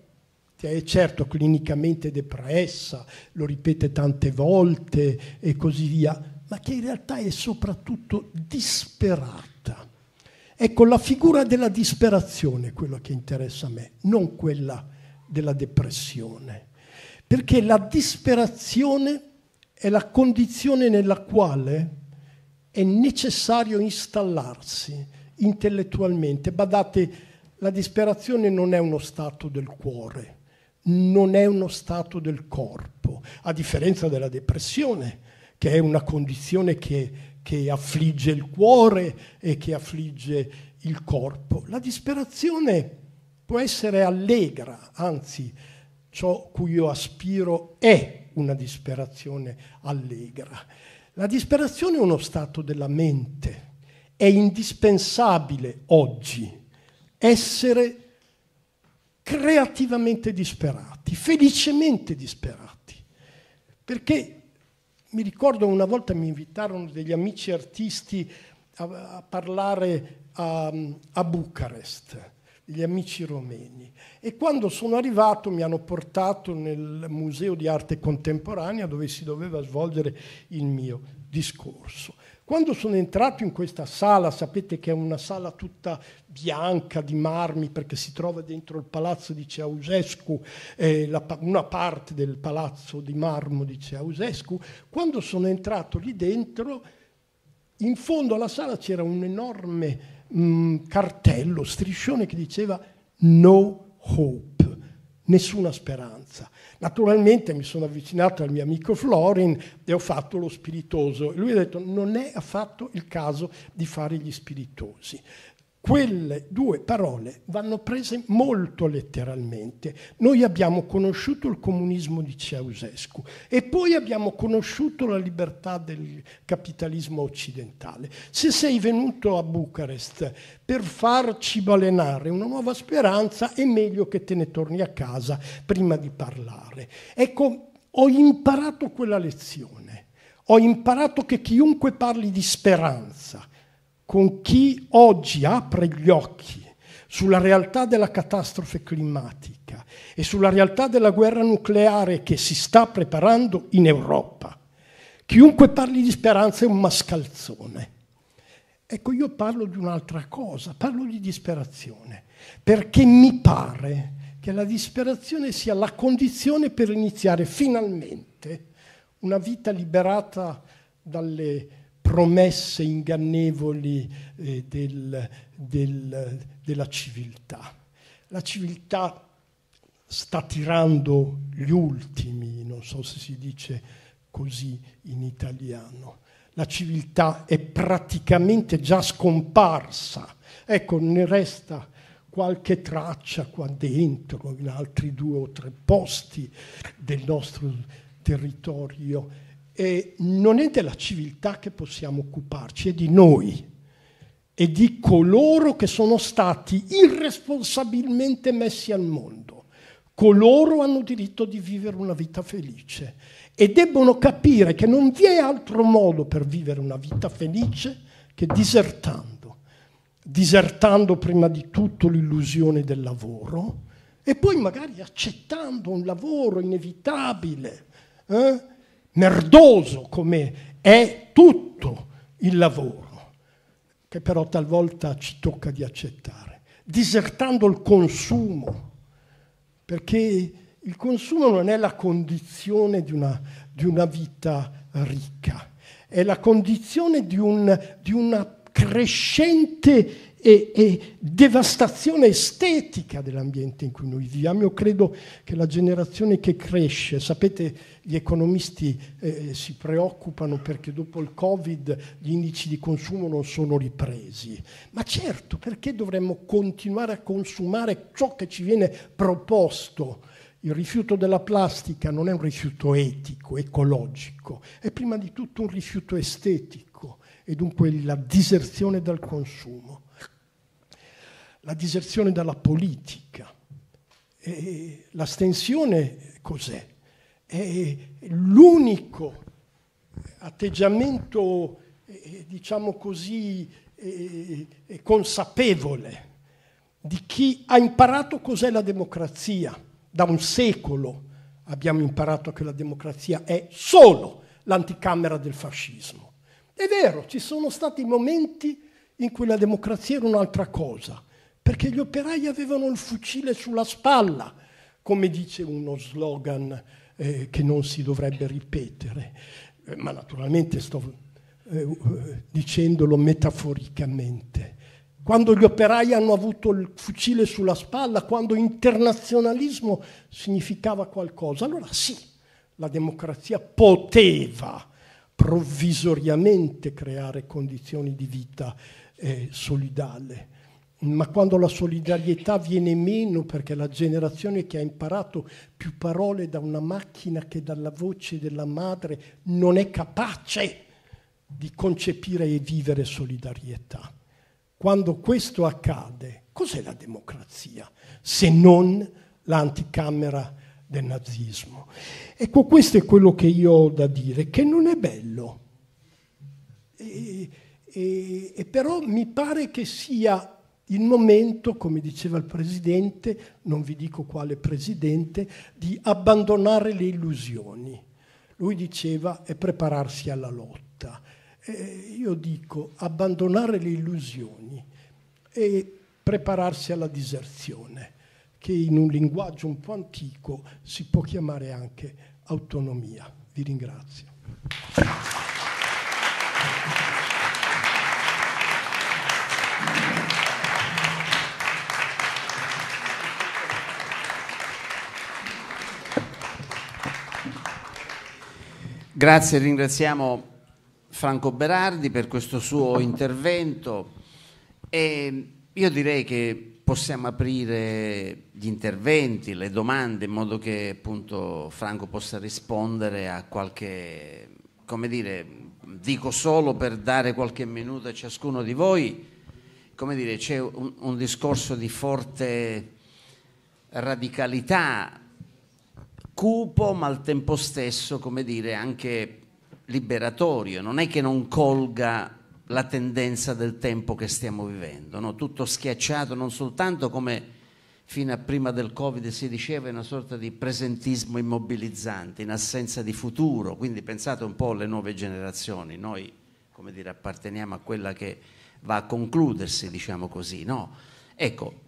è certo clinicamente depressa, lo ripete tante volte e così via, ma che in realtà è soprattutto disperata. Ecco, la figura della disperazione è quella che interessa a me, non quella della depressione, perché la disperazione è la condizione nella quale è necessario installarsi intellettualmente. Badate, la disperazione non è uno stato del cuore, non è uno stato del corpo, a differenza della depressione, che è una condizione che, che affligge il cuore e che affligge il corpo. La disperazione può essere allegra, anzi ciò cui io aspiro è una disperazione allegra. La disperazione è uno stato della mente, è indispensabile oggi essere creativamente disperati, felicemente disperati. Perché mi ricordo una volta mi invitarono degli amici artisti a, a parlare a, a Bucarest gli amici romeni. E quando sono arrivato mi hanno portato nel Museo di Arte Contemporanea dove si doveva svolgere il mio discorso. Quando sono entrato in questa sala, sapete che è una sala tutta bianca di marmi perché si trova dentro il palazzo di Ceausescu, eh, la, una parte del palazzo di marmo di Ceausescu, quando sono entrato lì dentro, in fondo alla sala c'era un enorme mh, mm, cartello, striscione che diceva no hope, nessuna speranza. Naturalmente mi sono avvicinato al mio amico Florin e ho fatto lo spiritoso. Lui ha detto non è affatto il caso di fare gli spiritosi. Quelle due parole vanno prese molto letteralmente. Noi abbiamo conosciuto il comunismo di Ceausescu e poi abbiamo conosciuto la libertà del capitalismo occidentale. Se sei venuto a Bucarest per farci balenare una nuova speranza, è meglio che te ne torni a casa prima di parlare. Ecco, ho imparato quella lezione. Ho imparato che chiunque parli di speranza, con chi oggi apre gli occhi sulla realtà della catastrofe climatica e sulla realtà della guerra nucleare che si sta preparando in Europa. Chiunque parli di speranza è un mascalzone. Ecco, io parlo di un'altra cosa, parlo di disperazione, perché mi pare che la disperazione sia la condizione per iniziare finalmente una vita liberata dalle promesse ingannevoli eh, del, del, della civiltà. La civiltà sta tirando gli ultimi, non so se si dice così in italiano. La civiltà è praticamente già scomparsa. Ecco, ne resta qualche traccia qua dentro, in altri due o tre posti del nostro territorio eh, non è della civiltà che possiamo occuparci, è di noi e di coloro che sono stati irresponsabilmente messi al mondo. Coloro hanno diritto di vivere una vita felice e debbono capire che non vi è altro modo per vivere una vita felice che disertando. Disertando prima di tutto l'illusione del lavoro e poi magari accettando un lavoro inevitabile. Eh? merdoso come è tutto il lavoro, che però talvolta ci tocca di accettare, disertando il consumo, perché il consumo non è la condizione di una, di una vita ricca, è la condizione di, un, di una crescente e, e devastazione estetica dell'ambiente in cui noi viviamo. Io credo che la generazione che cresce, sapete, gli economisti eh, si preoccupano perché dopo il Covid gli indici di consumo non sono ripresi. Ma certo, perché dovremmo continuare a consumare ciò che ci viene proposto? Il rifiuto della plastica non è un rifiuto etico, ecologico, è prima di tutto un rifiuto estetico e dunque la diserzione dal consumo la diserzione dalla politica. E l'astensione cos'è? È l'unico atteggiamento, eh, eh, diciamo così, eh, consapevole di chi ha imparato cos'è la democrazia. Da un secolo abbiamo imparato che la democrazia è solo l'anticamera del fascismo. È vero, ci sono stati momenti in cui la democrazia era un'altra cosa, perché gli operai avevano il fucile sulla spalla, come dice uno slogan eh, che non si dovrebbe ripetere, eh, ma naturalmente sto eh, dicendolo metaforicamente. Quando gli operai hanno avuto il fucile sulla spalla, quando internazionalismo significava qualcosa, allora sì, la democrazia poteva provvisoriamente creare condizioni di vita eh, solidale ma quando la solidarietà viene meno perché la generazione che ha imparato più parole da una macchina che dalla voce della madre non è capace di concepire e vivere solidarietà. Quando questo accade, cos'è la democrazia se non l'anticamera del nazismo? Ecco, questo è quello che io ho da dire, che non è bello, e, e, e però mi pare che sia il momento, come diceva il Presidente, non vi dico quale Presidente, di abbandonare le illusioni. Lui diceva è prepararsi alla lotta. Eh, io dico abbandonare le illusioni e prepararsi alla diserzione, che in un linguaggio un po' antico si può chiamare anche autonomia. Vi ringrazio. Grazie, ringraziamo Franco Berardi per questo suo intervento e io direi che possiamo aprire gli interventi, le domande, in modo che appunto Franco possa rispondere a qualche, come dire, dico solo per dare qualche minuto a ciascuno di voi, come dire, c'è un, un discorso di forte radicalità cupo ma al tempo stesso, come dire, anche liberatorio, non è che non colga la tendenza del tempo che stiamo vivendo, no? tutto schiacciato non soltanto come fino a prima del Covid si diceva una sorta di presentismo immobilizzante, in assenza di futuro, quindi pensate un po' alle nuove generazioni, noi come dire apparteniamo a quella che va a concludersi, diciamo così, no? Ecco,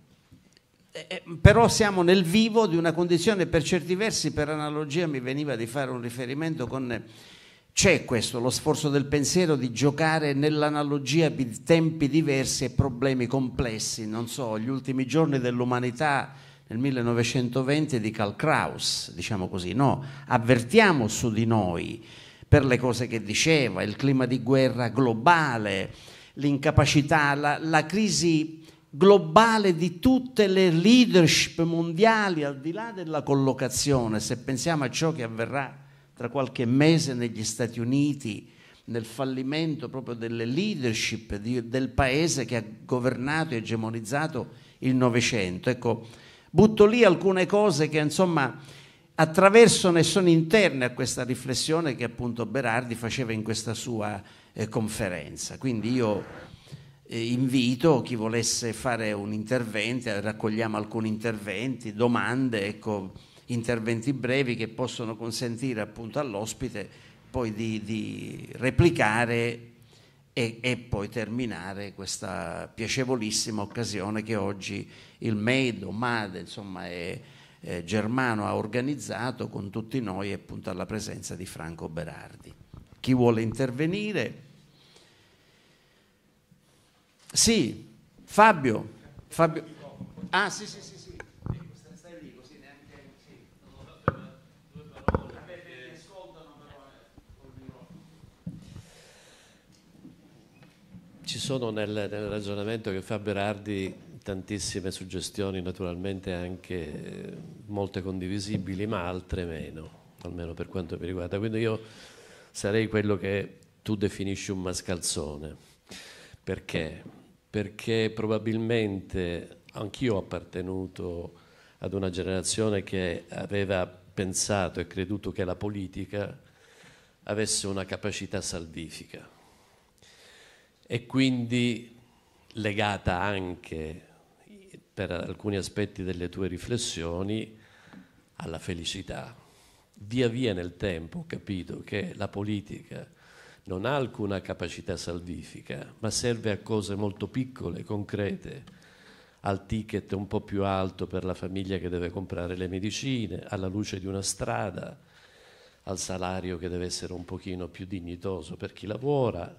eh, eh, però siamo nel vivo di una condizione per certi versi, per analogia mi veniva di fare un riferimento con... C'è questo, lo sforzo del pensiero di giocare nell'analogia di tempi diversi e problemi complessi, non so, gli ultimi giorni dell'umanità nel 1920 di Karl Kraus, diciamo così, no, avvertiamo su di noi per le cose che diceva, il clima di guerra globale, l'incapacità, la, la crisi globale di tutte le leadership mondiali, al di là della collocazione, se pensiamo a ciò che avverrà tra qualche mese negli Stati Uniti, nel fallimento proprio delle leadership di, del paese che ha governato e egemonizzato il Novecento. Ecco, butto lì alcune cose che insomma attraversano e sono interne a questa riflessione che appunto Berardi faceva in questa sua eh, conferenza. Quindi io eh, invito chi volesse fare un intervento, eh, raccogliamo alcuni interventi, domande, ecco, interventi brevi che possono consentire appunto all'ospite poi di, di replicare e, e, poi terminare questa piacevolissima occasione che oggi il MEDO, MADE, insomma, è, eh, Germano ha organizzato con tutti noi appunto alla presenza di Franco Berardi. Chi vuole intervenire? Sì, Fabio. Fabio. Ah, sì, sì, sì. Ci sono nel, nel ragionamento che fa Berardi tantissime suggestioni, naturalmente anche eh, molte condivisibili, ma altre meno, almeno per quanto mi riguarda. Quindi io sarei quello che tu definisci un mascalzone. Perché? perché probabilmente anch'io ho appartenuto ad una generazione che aveva pensato e creduto che la politica avesse una capacità salvifica e quindi legata anche per alcuni aspetti delle tue riflessioni alla felicità. Via via nel tempo ho capito che la politica non ha alcuna capacità salvifica, ma serve a cose molto piccole, concrete, al ticket un po' più alto per la famiglia che deve comprare le medicine, alla luce di una strada, al salario che deve essere un pochino più dignitoso per chi lavora,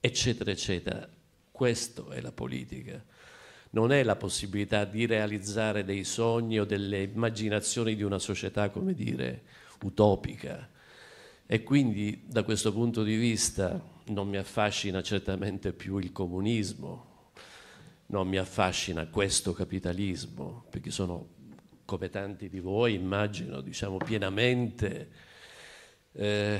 eccetera, eccetera. Questo è la politica. Non è la possibilità di realizzare dei sogni o delle immaginazioni di una società, come dire, utopica e quindi da questo punto di vista non mi affascina certamente più il comunismo, non mi affascina questo capitalismo, perché sono, come tanti di voi immagino, diciamo pienamente eh,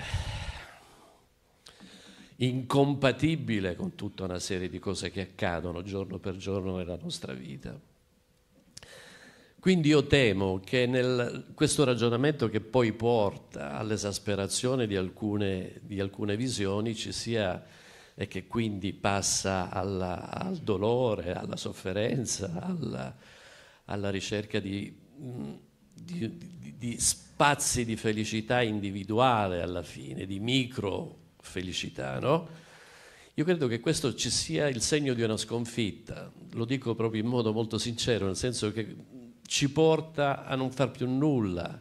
incompatibile con tutta una serie di cose che accadono giorno per giorno nella nostra vita. Quindi io temo che nel, questo ragionamento che poi porta all'esasperazione di alcune, di alcune visioni ci sia e che quindi passa alla, al dolore, alla sofferenza, alla, alla ricerca di, di, di, spazi di felicità individuale alla fine, di micro felicità, no? Io credo che questo ci sia il segno di una sconfitta, lo dico proprio in modo molto sincero, nel senso che ci porta a non far più nulla,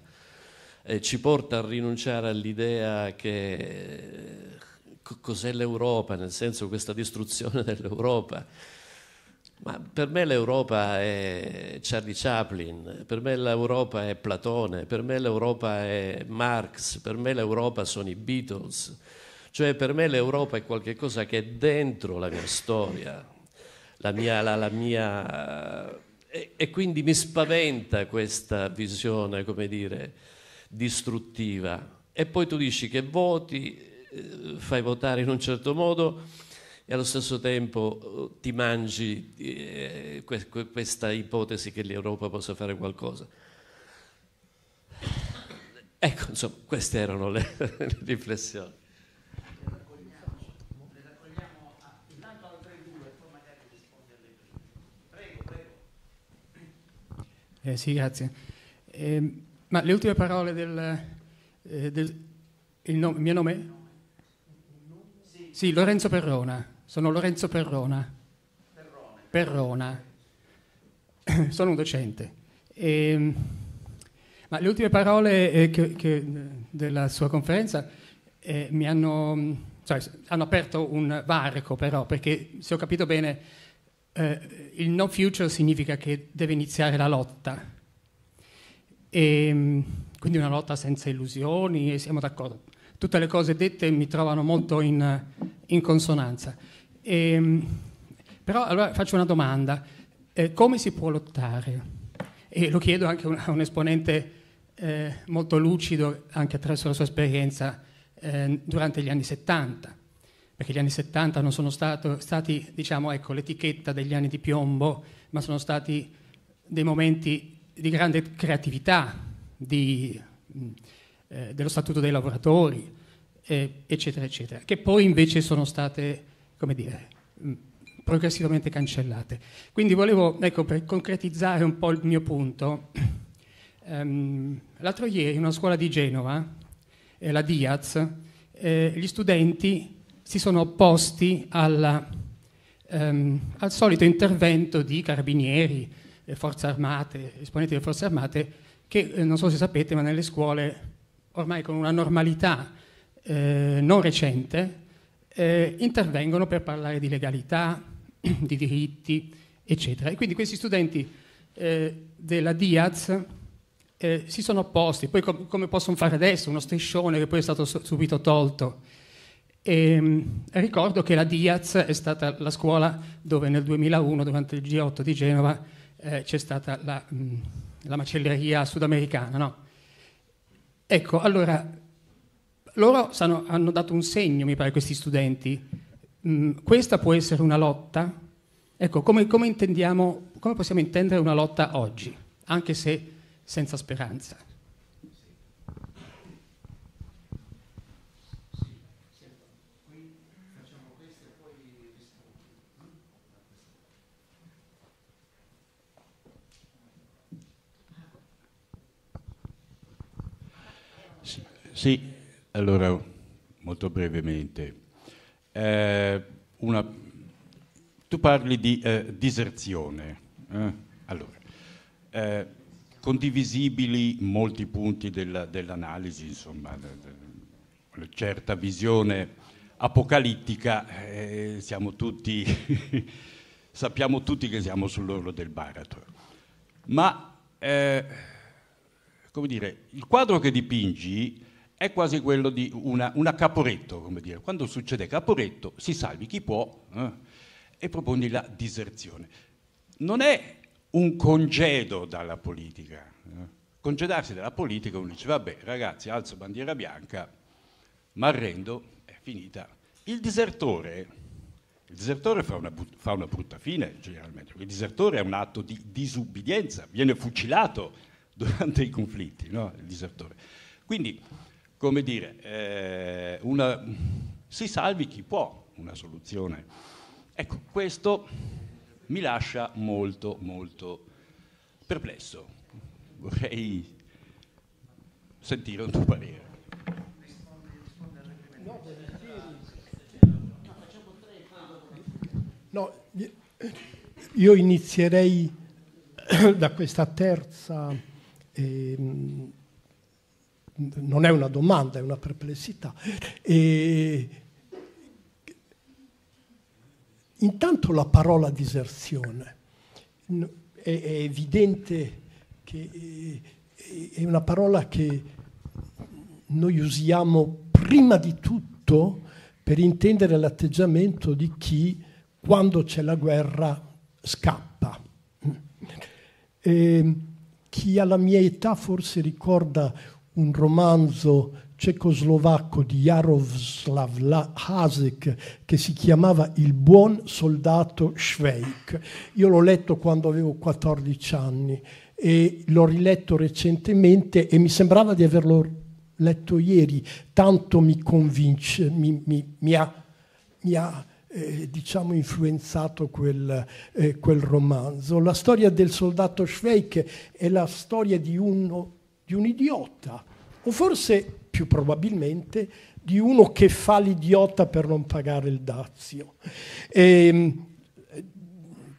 eh, ci porta a rinunciare all'idea che eh, cos'è l'Europa, nel senso questa distruzione (laughs) dell'Europa. Ma per me l'Europa è Charlie Chaplin, per me l'Europa è Platone, per me l'Europa è Marx, per me l'Europa sono i Beatles. Cioè per me l'Europa è qualcosa che è dentro la mia storia, la mia, la, la mia e, e quindi mi spaventa questa visione, come dire, distruttiva. E poi tu dici che voti, eh, fai votare in un certo modo e allo stesso tempo eh, ti mangi eh, questa ipotesi che l'Europa possa fare qualcosa. Ecco, insomma, queste erano le, (laughs) le riflessioni. Eh, sì, grazie. Eh, ma le ultime parole del... Eh, del il nome, mio nome? Sì. Lorenzo Perrona. Sono Lorenzo Perrona. Perrona. (coughs) Sono un docente. E, ehm, ma le ultime parole eh, che, che, della sua conferenza eh, mi hanno, cioè, hanno aperto un varco, però, perché se ho capito bene eh, il no future significa che deve iniziare la lotta, e, ehm, quindi una lotta senza illusioni, e siamo d'accordo. Tutte le cose dette mi trovano molto in, in consonanza. E, ehm, però allora faccio una domanda, eh, come si può lottare? E lo chiedo anche a un esponente eh, molto lucido, anche attraverso la sua esperienza eh, durante gli anni 70 perché gli anni 70 non sono stato, stati diciamo, ecco, l'etichetta degli anni di piombo, ma sono stati dei momenti di grande creatività di, eh, dello Statuto dei lavoratori, eh, eccetera, eccetera, che poi invece sono state, come dire, progressivamente cancellate. Quindi volevo, ecco, per concretizzare un po' il mio punto, (clears throat) ehm, l'altro ieri in una scuola di Genova, eh, la DIAZ, eh, gli studenti si sono opposti alla, ehm, al solito intervento di carabinieri, eh, forze armate, esponenti delle forze armate, che eh, non so se sapete, ma nelle scuole ormai con una normalità eh, non recente eh, intervengono per parlare di legalità, (clears throat) di diritti, eccetera. E quindi questi studenti eh, della Diaz eh, si sono opposti, poi com- come possono fare adesso, uno striscione che poi è stato so- subito tolto. E, ehm, ricordo che la Diaz è stata la scuola dove nel 2001, durante il G8 di Genova, eh, c'è stata la, mm, la macelleria sudamericana. No? Ecco, allora, loro sanno, hanno dato un segno, mi pare, questi studenti. Mh, mm, questa può essere una lotta? Ecco, come, come, come possiamo intendere una lotta oggi, anche se senza speranza? Sì, allora molto brevemente. Eh, una... Tu parli di eh, diserzione. Eh? Allora, eh, condivisibili molti punti della, dell'analisi, insomma, una certa visione apocalittica, eh, siamo tutti, (laughs) sappiamo tutti che siamo sull'orlo del baratro. Ma, eh, come dire, il quadro che dipingi è quasi quello di una, una caporetto, come dire. Quando succede caporetto si salvi chi può eh, e proponi la diserzione. Non è un congedo dalla politica. Eh. Congedarsi dalla politica uno dice vabbè ragazzi alzo bandiera bianca, ma arrendo, è finita. Il disertore, il disertore fa, una, fa una brutta fine generalmente, il disertore è un atto di disubbidienza, viene fucilato durante i conflitti, no? il disertore. Quindi come dire, eh, una, si salvi chi può una soluzione. Ecco, questo mi lascia molto, molto perplesso. Vorrei sentire un tuo parere. No, io inizierei (clears throat) da questa terza eh, non è una domanda, è una perplessità. E intanto la parola diserzione. È, evidente che eh, è una parola che noi usiamo prima di tutto per intendere l'atteggiamento di chi quando c'è la guerra scappa. Mm. E ehm, chi alla mia età forse ricorda un romanzo cecoslovacco di Jaroslav Hasek che si chiamava Il buon soldato Schweik. Io l'ho letto quando avevo 14 anni e l'ho riletto recentemente e mi sembrava di averlo letto ieri, tanto mi convince, mi, mi, mi ha, mi ha eh, diciamo influenzato quel, eh, quel romanzo. La storia del soldato Schweik è la storia di uno di un idiota, o forse più probabilmente di uno che fa l'idiota per non pagare il dazio. E, ehm,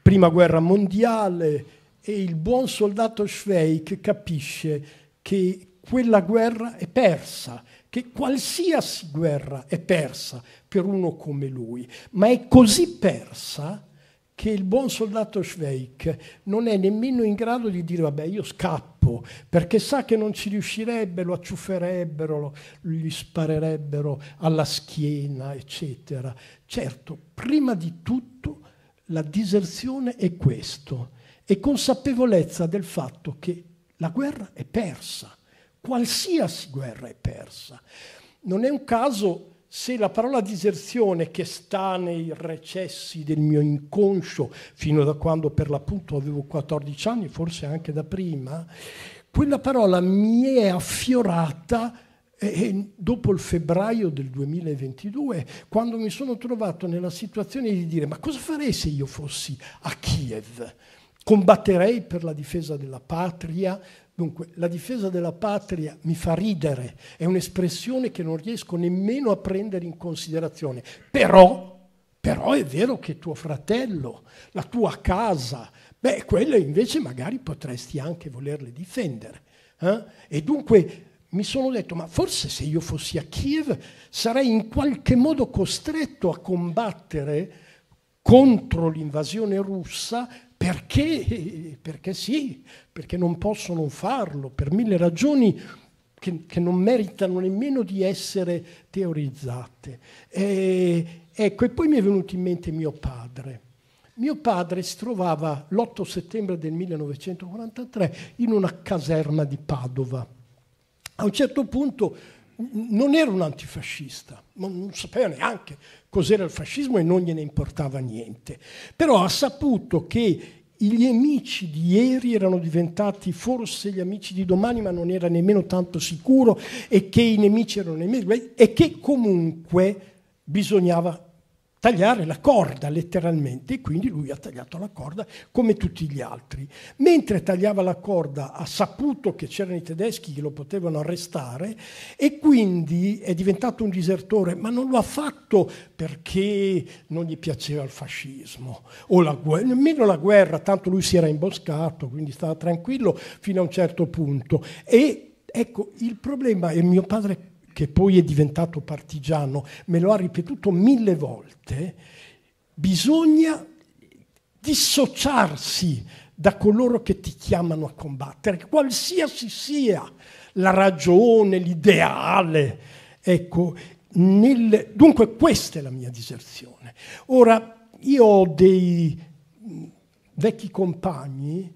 prima guerra mondiale e il buon soldato Schweik capisce che quella guerra è persa, che qualsiasi guerra è persa per uno come lui, ma è così persa che il buon soldato Schweik non è nemmeno in grado di dire vabbè io scappo perché sa che non ci riuscirebbe, lo acciufferebbero, gli sparerebbero alla schiena, eccetera. Certo, prima di tutto la diserzione è questo, e consapevolezza del fatto che la guerra è persa, qualsiasi guerra è persa. Non è un caso se la parola diserzione che sta nei recessi del mio inconscio, fino da quando per l'appunto avevo 14 anni, forse anche da prima, quella parola mi è affiorata eh, eh, dopo il febbraio del 2022, quando mi sono trovato nella situazione di dire ma cosa farei se io fossi a Kiev? Combatterei per la difesa della patria, Dunque, la difesa della patria mi fa ridere, è un'espressione che non riesco nemmeno a prendere in considerazione, però, però è vero che tuo fratello, la tua casa, beh, quelle invece magari potresti anche volerle difendere. Eh? E dunque mi sono detto, ma forse se io fossi a Kiev sarei in qualche modo costretto a combattere contro l'invasione russa perché? Perché sì, perché non posso non farlo, per mille ragioni che, che non meritano nemmeno di essere teorizzate. E, ecco, e poi mi è venuto in mente mio padre. Mio padre si trovava l'8 settembre del 1943 in una caserma di Padova. A un certo punto non era un antifascista, ma non sapeva neanche cos'era il fascismo e non gliene importava niente. Però ha saputo che gli amici di ieri erano diventati forse gli amici di domani, ma non era nemmeno tanto sicuro, e che i nemici erano nemici, e che comunque bisognava tagliare la corda letteralmente, e quindi lui ha tagliato la corda come tutti gli altri. Mentre tagliava la corda ha saputo che c'erano i tedeschi che lo potevano arrestare e quindi è diventato un disertore, ma non lo ha fatto perché non gli piaceva il fascismo o la guerra, nemmeno la guerra, tanto lui si era imboscato, quindi stava tranquillo fino a un certo punto. E ecco, il problema, e mio padre che poi è diventato partigiano, me lo ha ripetuto mille volte, bisogna dissociarsi da coloro che ti chiamano a combattere, qualsiasi sia la ragione, l'ideale. Ecco, nel... dunque questa è la mia diserzione. Ora, io ho dei vecchi compagni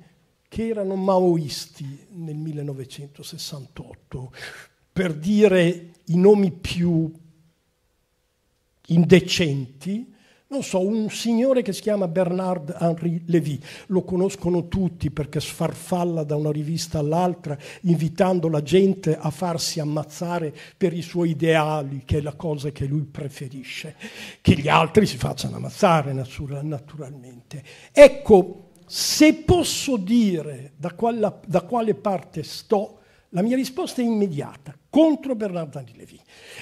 che erano maoisti nel 1968 per dire i nomi più indecenti, non so, un signore che si chiama Bernard Henri Lévy, lo conoscono tutti perché sfarfalla da una rivista all'altra, invitando la gente a farsi ammazzare per i suoi ideali, che è la cosa che lui preferisce, che gli altri si facciano ammazzare naturalmente. Ecco, se posso dire da, quella, da quale parte sto, la mia risposta è immediata, contro Bernard Henri Lévy,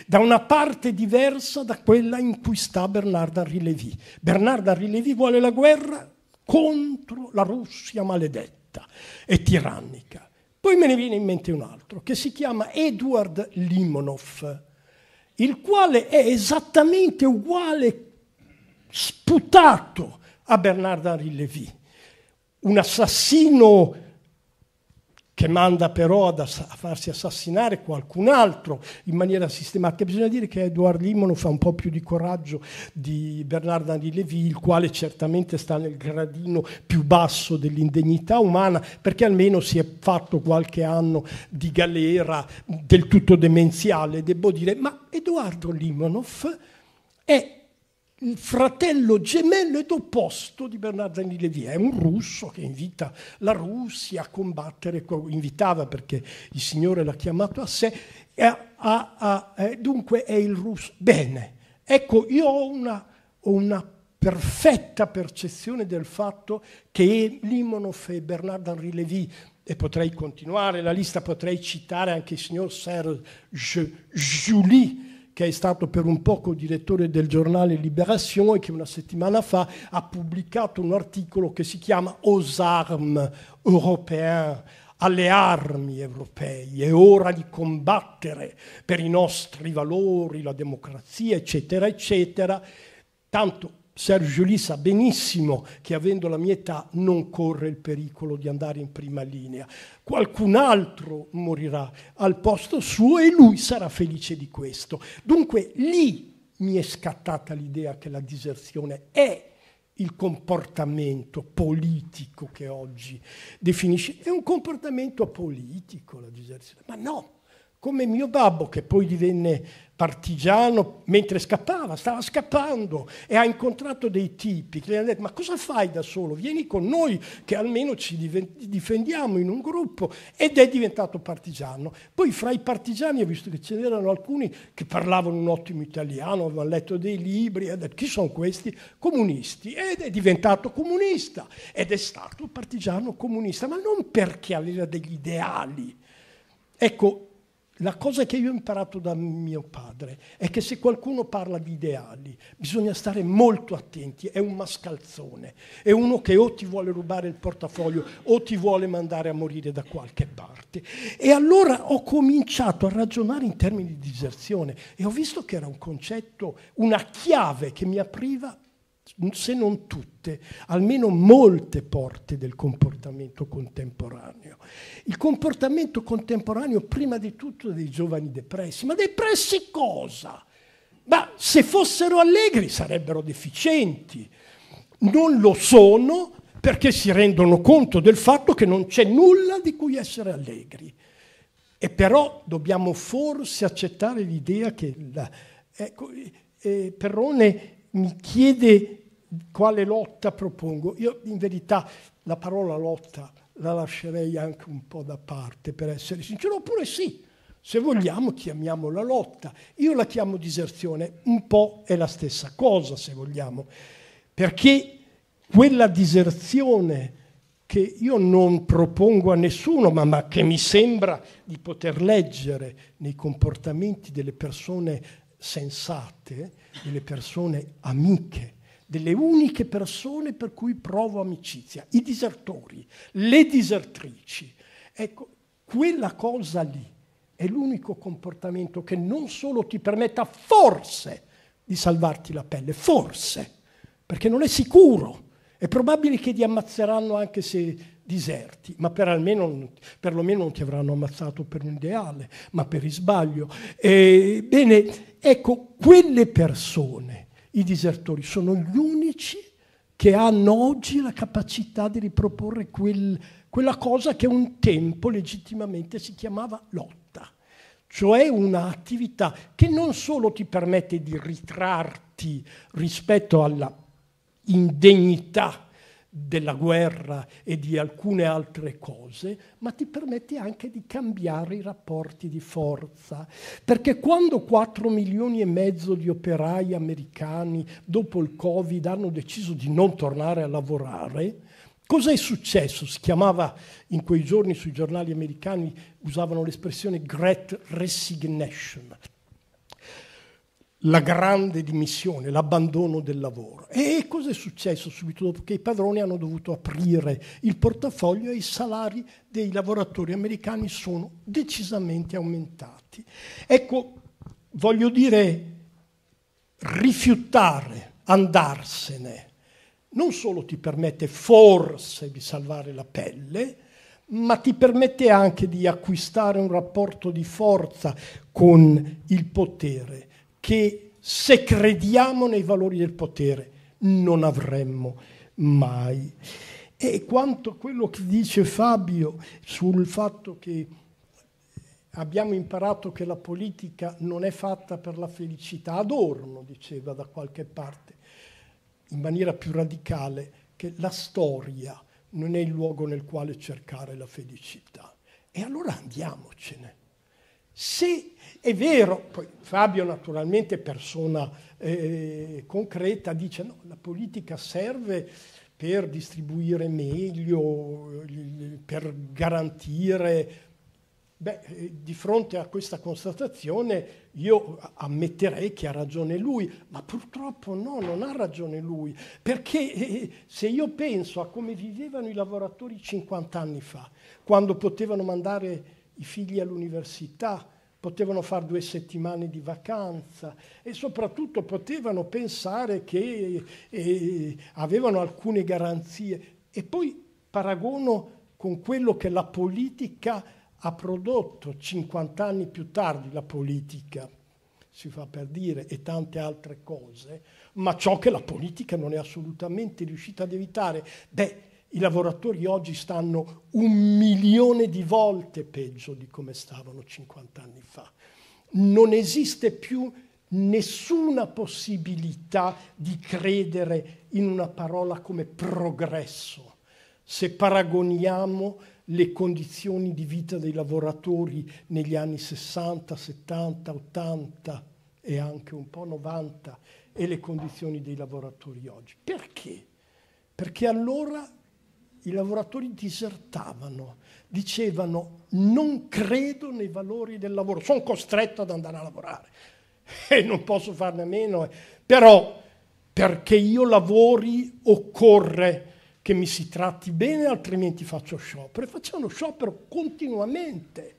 da una parte diversa da quella in cui sta Bernard Henri Lévy. Bernard Henri Lévy vuole la guerra contro la Russia maledetta e tirannica. Poi me ne viene in mente un altro, che si chiama Eduard Limonov, il quale è esattamente uguale, sputato a Bernard Henri Lévy, un assassino che manda però ad ass- a farsi assassinare qualcun altro in maniera sistematica. Bisogna dire che Edouard Limono fa un po' più di coraggio di Bernard Henri Lévy, il quale certamente sta nel gradino più basso dell'indegnità umana, perché almeno si è fatto qualche anno di galera del tutto demenziale, devo dire, ma Edoardo Limonov è il fratello gemello ed opposto di Bernard Bernardini Levi, è un russo che invita la Russia a combattere, invitava perché il Signore l'ha chiamato a sé, a, a, a, eh, dunque è il russo. Bene, ecco, io ho una, ho una perfetta percezione del fatto che Limonov e Bernard Henri Lévy, e potrei continuare la lista, potrei citare anche il signor Serge Julie, che è stato per un poco direttore del giornale Liberazione, che una settimana fa ha pubblicato un articolo che si chiama Aux armes européens, alle armi europee, è ora di combattere per i nostri valori, la democrazia, eccetera, eccetera. Tanto Sergio Giulie sa benissimo che avendo la mia età non corre il pericolo di andare in prima linea. Qualcun altro morirà al posto suo e lui sarà felice di questo. Dunque lì mi è scattata l'idea che la diserzione è il comportamento politico che oggi definisce. È un comportamento politico la diserzione, ma no, come mio babbo che poi divenne partigiano mentre scappava, stava scappando e ha incontrato dei tipi che gli hanno detto ma cosa fai da solo? Vieni con noi che almeno ci difendiamo in un gruppo ed è diventato partigiano. Poi fra i partigiani ho visto che ce n'erano alcuni che parlavano un ottimo italiano, avevano letto dei libri, ha detto chi sono questi? Comunisti ed è diventato comunista ed è stato partigiano comunista, ma non perché aveva degli ideali. Ecco, la cosa che io ho imparato da mio padre è che se qualcuno parla di ideali bisogna stare molto attenti, è un mascalzone, è uno che o ti vuole rubare il portafoglio o ti vuole mandare a morire da qualche parte. E allora ho cominciato a ragionare in termini di diserzione e ho visto che era un concetto, una chiave che mi apriva se non tutte, almeno molte porte del comportamento contemporaneo. Il comportamento contemporaneo prima di tutto dei giovani depressi, ma depressi cosa? Ma se fossero allegri sarebbero deficienti, non lo sono perché si rendono conto del fatto che non c'è nulla di cui essere allegri. E però dobbiamo forse accettare l'idea che la, ecco, eh, Perrone mi chiede quale lotta propongo? Io in verità la parola lotta la lascerei anche un po' da parte, per essere sincero, oppure sì, se vogliamo chiamiamola lotta, io la chiamo diserzione, un po' è la stessa cosa se vogliamo, perché quella diserzione che io non propongo a nessuno, ma, ma che mi sembra di poter leggere nei comportamenti delle persone sensate, delle persone amiche, delle uniche persone per cui provo amicizia, i disertori, le disertrici. Ecco, quella cosa lì è l'unico comportamento che non solo ti permetta forse di salvarti la pelle, forse, perché non è sicuro. È probabile che ti ammazzeranno anche se diserti, ma per almeno, perlomeno non ti avranno ammazzato per un ideale, ma per il sbaglio. E, bene, ecco, quelle persone i disertori sono gli unici che hanno oggi la capacità di riproporre quel, quella cosa che un tempo legittimamente si chiamava lotta, cioè un'attività che non solo ti permette di ritrarti rispetto alla indegnità della guerra e di alcune altre cose, ma ti permette anche di cambiare i rapporti di forza. Perché quando 4 milioni e mezzo di operai americani dopo il Covid hanno deciso di non tornare a lavorare, cosa è successo? Si chiamava in quei giorni sui giornali americani, usavano l'espressione Great Resignation, la grande dimissione, l'abbandono del lavoro. E cosa è successo subito dopo? Che i padroni hanno dovuto aprire il portafoglio e i salari dei lavoratori americani sono decisamente aumentati. Ecco, voglio dire, rifiutare, andarsene, non solo ti permette forse di salvare la pelle, ma ti permette anche di acquistare un rapporto di forza con il potere che se crediamo nei valori del potere non avremmo mai. E quanto quello che dice Fabio sul fatto che abbiamo imparato che la politica non è fatta per la felicità, Adorno diceva da qualche parte, in maniera più radicale, che la storia non è il luogo nel quale cercare la felicità. E allora andiamocene. Se è vero, poi Fabio naturalmente persona eh, concreta dice no, la politica serve per distribuire meglio, per garantire... Beh, eh, di fronte a questa constatazione io ammetterei che ha ragione lui, ma purtroppo no, non ha ragione lui, perché eh, se io penso a come vivevano i lavoratori 50 anni fa, quando potevano mandare i figli all'università, potevano fare due settimane di vacanza e soprattutto potevano pensare che eh, avevano alcune garanzie. E poi paragono con quello che la politica ha prodotto 50 anni più tardi, la politica si fa per dire, e tante altre cose, ma ciò che la politica non è assolutamente riuscita ad evitare. Beh, i lavoratori oggi stanno un milione di volte peggio di come stavano 50 anni fa. Non esiste più nessuna possibilità di credere in una parola come progresso. Se paragoniamo le condizioni di vita dei lavoratori negli anni 60, 70, 80 e anche un po' 90 e le condizioni dei lavoratori oggi. Perché? Perché allora i lavoratori disertavano, dicevano non credo nei valori del lavoro, sono costretto ad andare a lavorare (laughs) e non posso farne a meno, eh. però perché io lavori occorre che mi si tratti bene, altrimenti faccio sciopero. E facevano sciopero continuamente.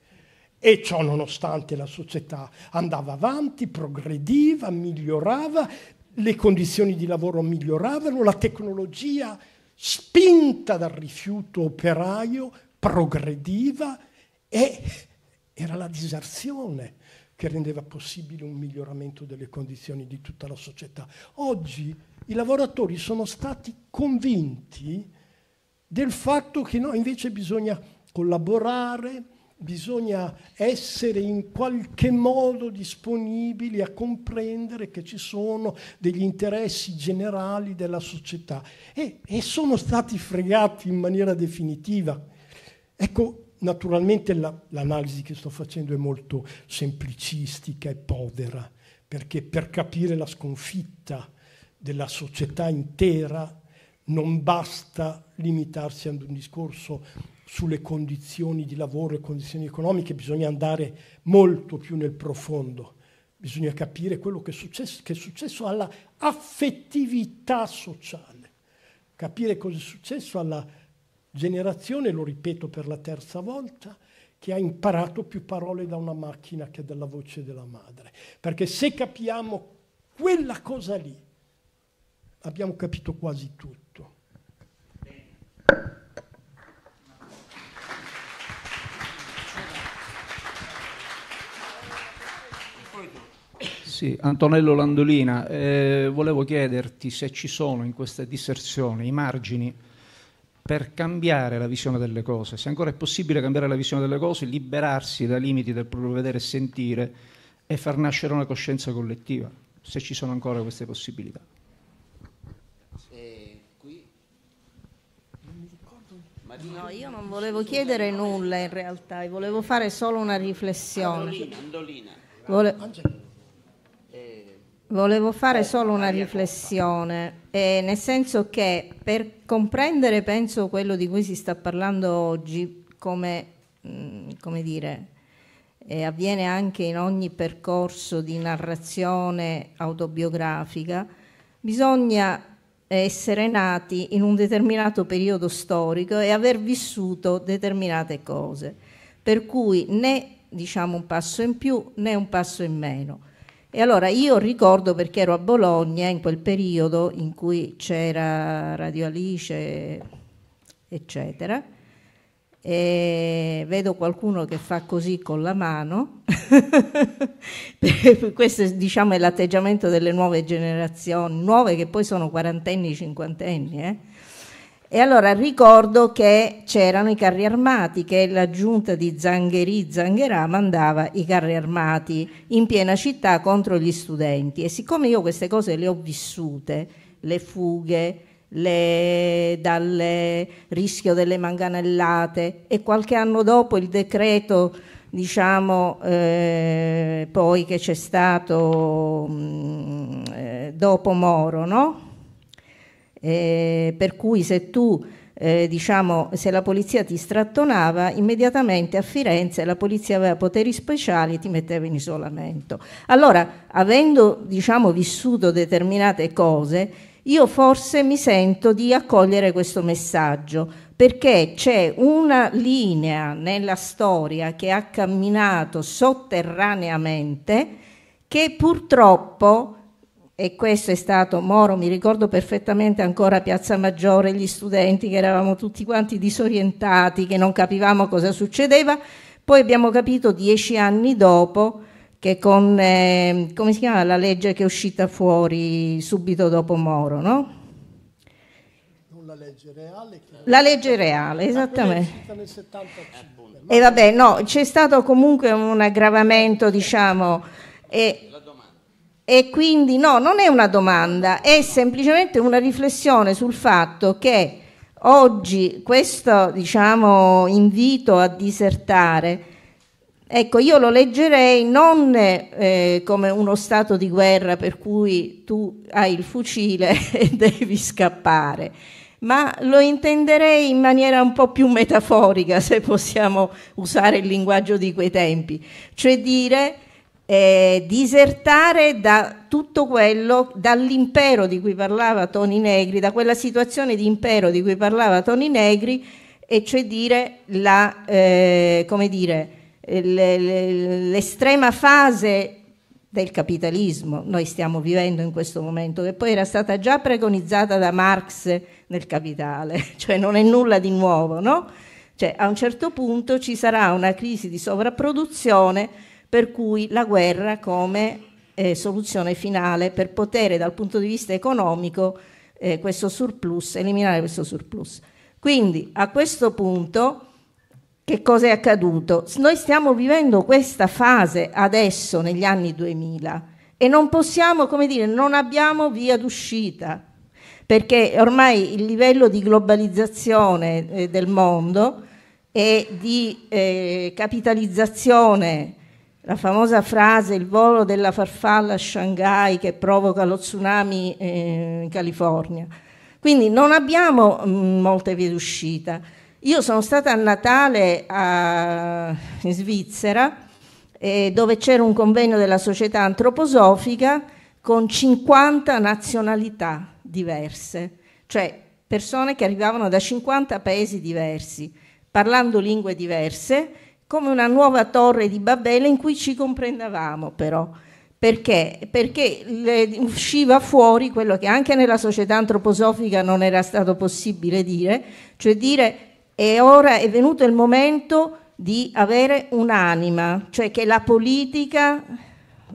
E ciò nonostante la società andava avanti, progrediva, migliorava, le condizioni di lavoro miglioravano, la tecnologia migliorava spinta dal rifiuto operaio, progrediva e era la diserzione che rendeva possibile un miglioramento delle condizioni di tutta la società. Oggi i lavoratori sono stati convinti del fatto che no, invece bisogna collaborare, bisogna essere in qualche modo disponibili a comprendere che ci sono degli interessi generali della società e, e sono stati fregati in maniera definitiva. Ecco, naturalmente la, l'analisi che sto facendo è molto semplicistica e povera, perché per capire la sconfitta della società intera non basta limitarsi ad un discorso sulle condizioni di lavoro e condizioni economiche, bisogna andare molto più nel profondo, bisogna capire quello che è successo, che è successo alla affettività sociale, capire cosa è successo alla generazione, lo ripeto per la terza volta, che ha imparato più parole da una macchina che dalla voce della madre. Perché se capiamo quella cosa lì, abbiamo capito quasi tutto. Sì, Antonello Landolina, eh, volevo chiederti se ci sono in queste disserzioni i margini per cambiare la visione delle cose, se ancora è possibile cambiare la visione delle cose, liberarsi dai limiti del proprio vedere e sentire e far nascere una coscienza collettiva, se ci sono ancora queste possibilità. Eh, qui... No, io non volevo chiedere nulla in realtà, volevo fare solo una riflessione. Andolina, Andolina. Vole... Volevo fare eh, solo una riflessione, eh, nel senso che per comprendere, penso, quello di cui si sta parlando oggi, come, mh, mm, come dire, eh, avviene anche in ogni percorso di narrazione autobiografica, bisogna essere nati in un determinato periodo storico e aver vissuto determinate cose, per cui né diciamo un passo in più né un passo in meno. E allora io ricordo perché ero a Bologna in quel periodo in cui c'era Radio Alice, eccetera, e vedo qualcuno che fa così con la mano, (laughs) questo diciamo, è l'atteggiamento delle nuove generazioni, nuove che poi sono quarantenni, cinquantenni, eh? E allora ricordo che c'erano i carri armati, che la giunta di Zangheri Zangherà mandava i carri armati in piena città contro gli studenti. E siccome io queste cose le ho vissute, le fughe, le, dal rischio delle manganellate e qualche anno dopo il decreto diciamo eh, poi che c'è stato mh, mm, eh, dopo Moro no? eh, per cui se tu eh, diciamo, se la polizia ti strattonava, immediatamente a Firenze la polizia aveva poteri speciali e ti metteva in isolamento. Allora, avendo diciamo, vissuto determinate cose, io forse mi sento di accogliere questo messaggio, perché c'è una linea nella storia che ha camminato sotterraneamente che purtroppo e questo è stato Moro, mi ricordo perfettamente ancora Piazza Maggiore, gli studenti che eravamo tutti quanti disorientati, che non capivamo cosa succedeva, poi abbiamo capito dieci anni dopo che con, eh, come si chiama la legge che è uscita fuori subito dopo Moro, no? la legge reale. La legge reale, esattamente. E vabbè, no, c'è stato comunque un aggravamento, diciamo... E, e quindi no, non è una domanda, è semplicemente una riflessione sul fatto che oggi questo diciamo, invito a disertare, ecco, io lo leggerei non eh, come uno stato di guerra per cui tu hai il fucile (laughs) e devi scappare, ma lo intenderei in maniera un po' più metaforica, se possiamo usare il linguaggio di quei tempi, cioè dire eh, disertare da tutto quello, dall'impero di cui parlava Toni Negri, da quella situazione di impero di cui parlava Toni Negri, e cioè dire, la, eh, dire l'estrema fase del capitalismo noi stiamo vivendo in questo momento, che poi era stata già preconizzata da Marx nel Capitale, (laughs) cioè non è nulla di nuovo, no? Cioè a un certo punto ci sarà una crisi di sovrapproduzione per cui la guerra come eh, soluzione finale per poter dal punto di vista economico eh, questo surplus, eliminare questo surplus. Quindi a questo punto che cosa è accaduto? Noi stiamo vivendo questa fase adesso negli anni 2000 e non possiamo, come dire, non abbiamo via d'uscita, perché ormai il livello di globalizzazione eh, del mondo e di eh, capitalizzazione la famosa frase il volo della farfalla a Shanghai che provoca lo tsunami eh, in California. Quindi non abbiamo mm, molte vie d'uscita. Io sono stata a Natale a, in Svizzera eh, dove c'era un convegno della società antroposofica con 50 nazionalità diverse, cioè persone che arrivavano da 50 paesi diversi, parlando lingue diverse come una nuova torre di Babele in cui ci comprendavamo però. Perché? Perché le, usciva fuori quello che anche nella società antroposofica non era stato possibile dire, cioè dire è ora, è venuto il momento di avere un'anima, cioè che la politica,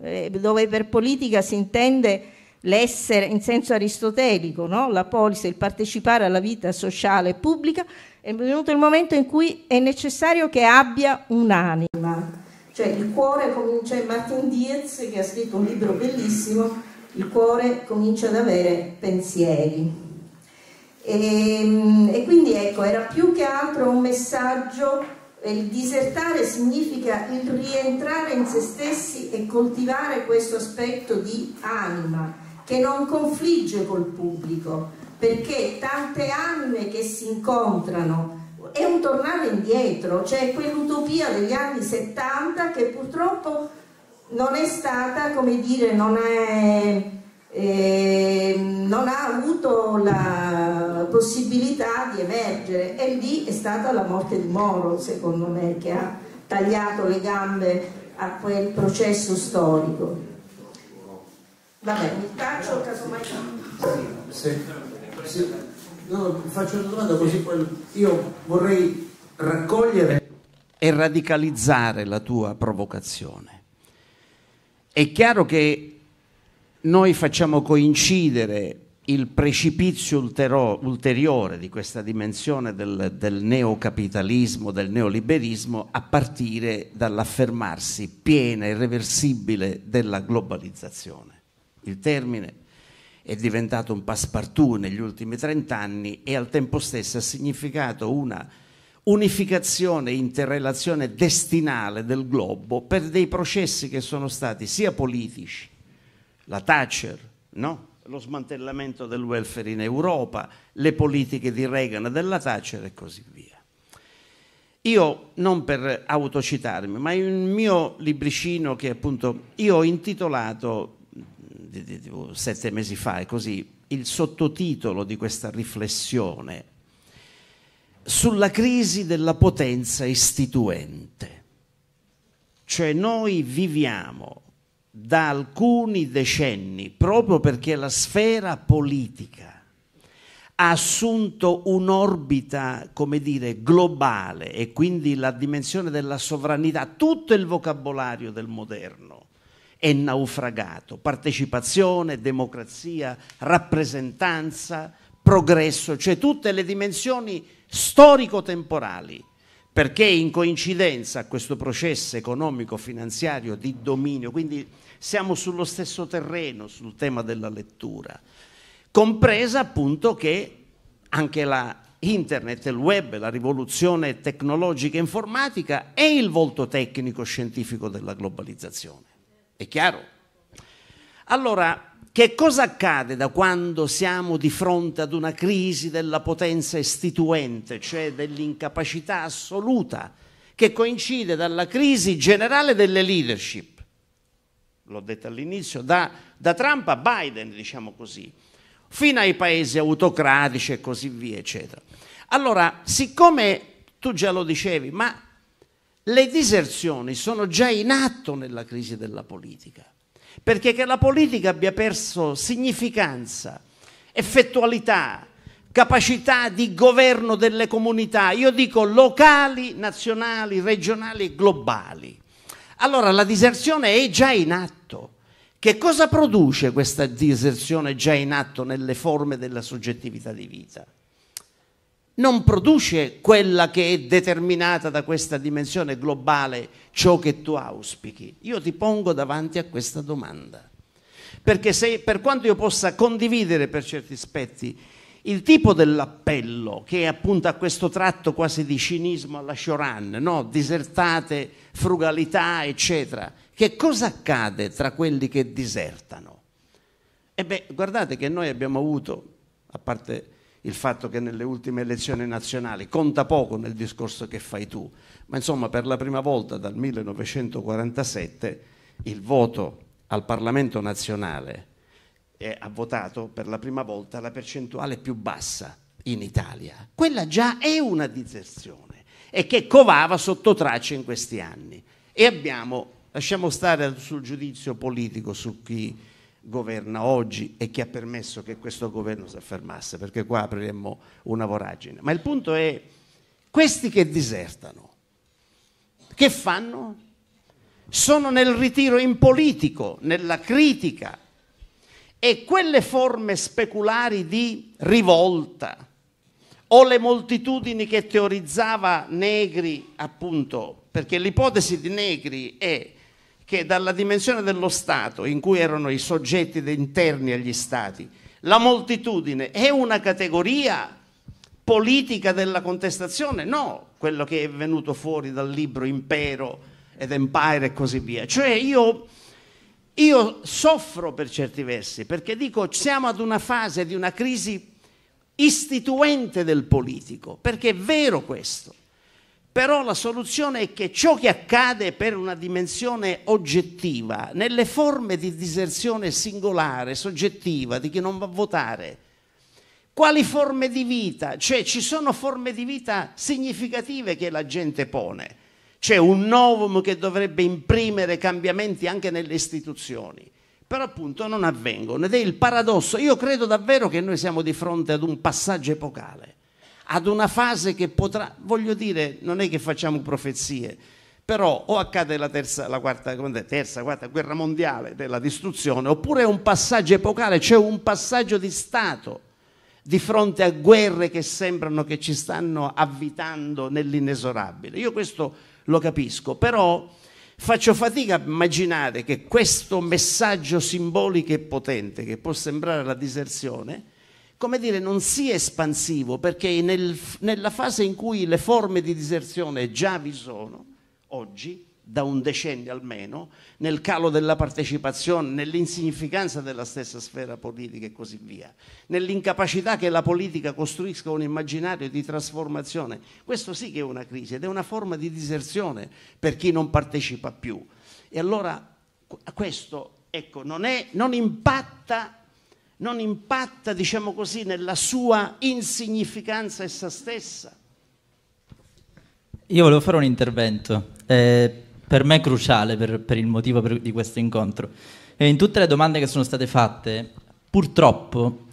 eh, dove per politica si intende l'essere in senso aristotelico, no? la polis, il partecipare alla vita sociale e pubblica, è venuto il momento in cui è necessario che abbia un'anima. Cioè il cuore comincia, Martin Dietz che ha scritto un libro bellissimo, il cuore comincia ad avere pensieri. E, ehm, e quindi ecco, era più che altro un messaggio il disertare significa il rientrare in se stessi e coltivare questo aspetto di anima che non confligge col pubblico, perché tante anime che si incontrano è un tornare indietro, cioè quell'utopia degli anni 70 che purtroppo non è stata, come dire, non, è, eh, non ha avuto la possibilità di emergere e lì è stata la morte di Moro, secondo me, che ha tagliato le gambe a quel processo storico. Vabbè, mi taccio casomai. Sì. No, faccio una domanda così poi io vorrei raccogliere e radicalizzare la tua provocazione. È chiaro che noi facciamo coincidere il precipizio ulteriore di questa dimensione del, del neocapitalismo, del neoliberismo, a partire dall'affermarsi piena e irreversibile della globalizzazione. Il termine è diventato un passepartout negli ultimi trent'anni e al tempo stesso ha significato una unificazione interrelazione destinale del globo per dei processi che sono stati sia politici, la Thatcher, no? lo smantellamento del welfare in Europa, le politiche di Reagan e della Thatcher e così via. Io, non per autocitarmi, ma in un mio libricino che appunto io ho intitolato di, di, di, sette mesi fa, è così, il sottotitolo di questa riflessione sulla crisi della potenza istituente. Cioè noi viviamo da alcuni decenni, proprio perché la sfera politica ha assunto un'orbita, come dire, globale e quindi la dimensione della sovranità, tutto il vocabolario del moderno è naufragato. Partecipazione, democrazia, rappresentanza, progresso, cioè tutte le dimensioni storico-temporali, perché in coincidenza a questo processo economico-finanziario di dominio, quindi siamo sullo stesso terreno sul tema della lettura, compresa appunto che anche la internet, il web, la rivoluzione tecnologica e informatica è il volto tecnico-scientifico della globalizzazione. È chiaro? Allora, che cosa accade da quando siamo di fronte ad una crisi della potenza istituente, cioè dell'incapacità assoluta, che coincide dalla crisi generale delle leadership? L'ho detto all'inizio, da, da Trump a Biden, diciamo così, fino ai paesi autocratici e così via, eccetera. Allora, siccome tu già lo dicevi, ma le diserzioni sono già in atto nella crisi della politica, perché che la politica abbia perso significanza, effettualità, capacità di governo delle comunità, io dico locali, nazionali, regionali e globali. Allora la diserzione è già in atto. Che cosa produce questa diserzione già in atto nelle forme della soggettività di vita? non produce quella che è determinata da questa dimensione globale, ciò che tu auspichi. Io ti pongo davanti a questa domanda. Perché se per quanto io possa condividere per certi aspetti il tipo dell'appello che è appunto a questo tratto quasi di cinismo alla Shoran, no? disertate, frugalità, eccetera, che cosa accade tra quelli che disertano? E beh, guardate che noi abbiamo avuto, a parte il fatto che nelle ultime elezioni nazionali conta poco nel discorso che fai tu, ma insomma per la prima volta dal 1947 il voto al Parlamento nazionale eh, ha votato per la prima volta la percentuale più bassa in Italia. Quella già è una diserzione e che covava sotto traccia in questi anni. E abbiamo, lasciamo stare sul giudizio politico su chi governa oggi e che ha permesso che questo governo si affermasse, perché qua apriremmo una voragine. Ma il punto è, questi che disertano, che fanno? Sono nel ritiro in politico, nella critica e quelle forme speculari di rivolta o le moltitudini che teorizzava Negri, appunto, perché l'ipotesi di Negri è che dalla dimensione dello Stato, in cui erano i soggetti interni agli Stati, la moltitudine è una categoria politica della contestazione? No, quello che è venuto fuori dal libro Impero ed Empire e così via. Cioè io, io soffro per certi versi, perché dico siamo ad una fase di una crisi istituente del politico, perché è vero questo. Però la soluzione è che ciò che accade per una dimensione oggettiva, nelle forme di diserzione singolare, soggettiva, di chi non va a votare, quali forme di vita? Cioè ci sono forme di vita significative che la gente pone. C'è un novum che dovrebbe imprimere cambiamenti anche nelle istituzioni però appunto non avvengono ed è il paradosso. Io credo davvero che noi siamo di fronte ad un passaggio epocale ad una fase che potrà, voglio dire, non è che facciamo profezie, però o accade la terza, la quarta, terza, quarta guerra mondiale della distruzione, oppure è un passaggio epocale, c'è cioè un passaggio di Stato di fronte a guerre che sembrano che ci stanno avvitando nell'inesorabile. Io questo lo capisco, però faccio fatica a immaginare che questo messaggio simbolico e potente, che può sembrare la diserzione, come dire, non sia espansivo, perché nel, nella fase in cui le forme di diserzione già vi sono, oggi, da un decennio almeno, nel calo della partecipazione, nell'insignificanza della stessa sfera politica e così via, nell'incapacità che la politica costruisca un immaginario di trasformazione. Questo sì che è una crisi ed è una forma di diserzione per chi non partecipa più. E allora questo ecco, non, è, non impatta non impatta, diciamo così, nella sua insignificanza essa stessa? Io volevo fare un intervento, eh, per me è cruciale per, per il motivo per, di questo incontro. E eh, in tutte le domande che sono state fatte, purtroppo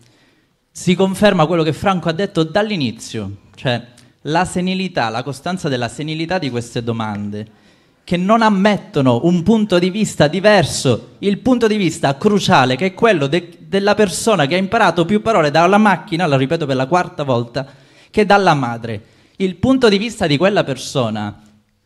si conferma quello che Franco ha detto dall'inizio, cioè la senilità, la costanza della senilità di queste domande che non ammettono un punto di vista diverso, il punto di vista cruciale che è quello de- della persona che ha imparato più parole dalla macchina, lo ripeto per la quarta volta, che dalla madre. Il punto di vista di quella persona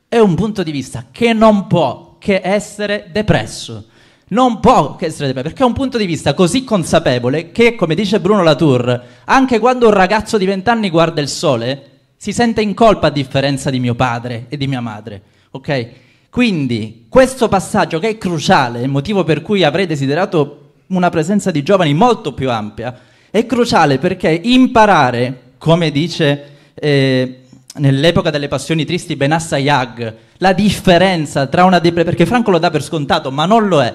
è un punto di vista che non può che essere depresso. Non può che essere depresso, perché è un punto di vista così consapevole che, come dice Bruno Latour, anche quando un ragazzo di 20 anni guarda il sole, si sente in colpa a differenza di mio padre e di mia madre. Ok? Quindi questo passaggio che è cruciale, il motivo per cui avrei desiderato una presenza di giovani molto più ampia, è cruciale perché imparare, come dice eh, nell'epoca delle passioni tristi Benassa Yag, la differenza tra una depressione, perché Franco lo dà per scontato, ma non lo è,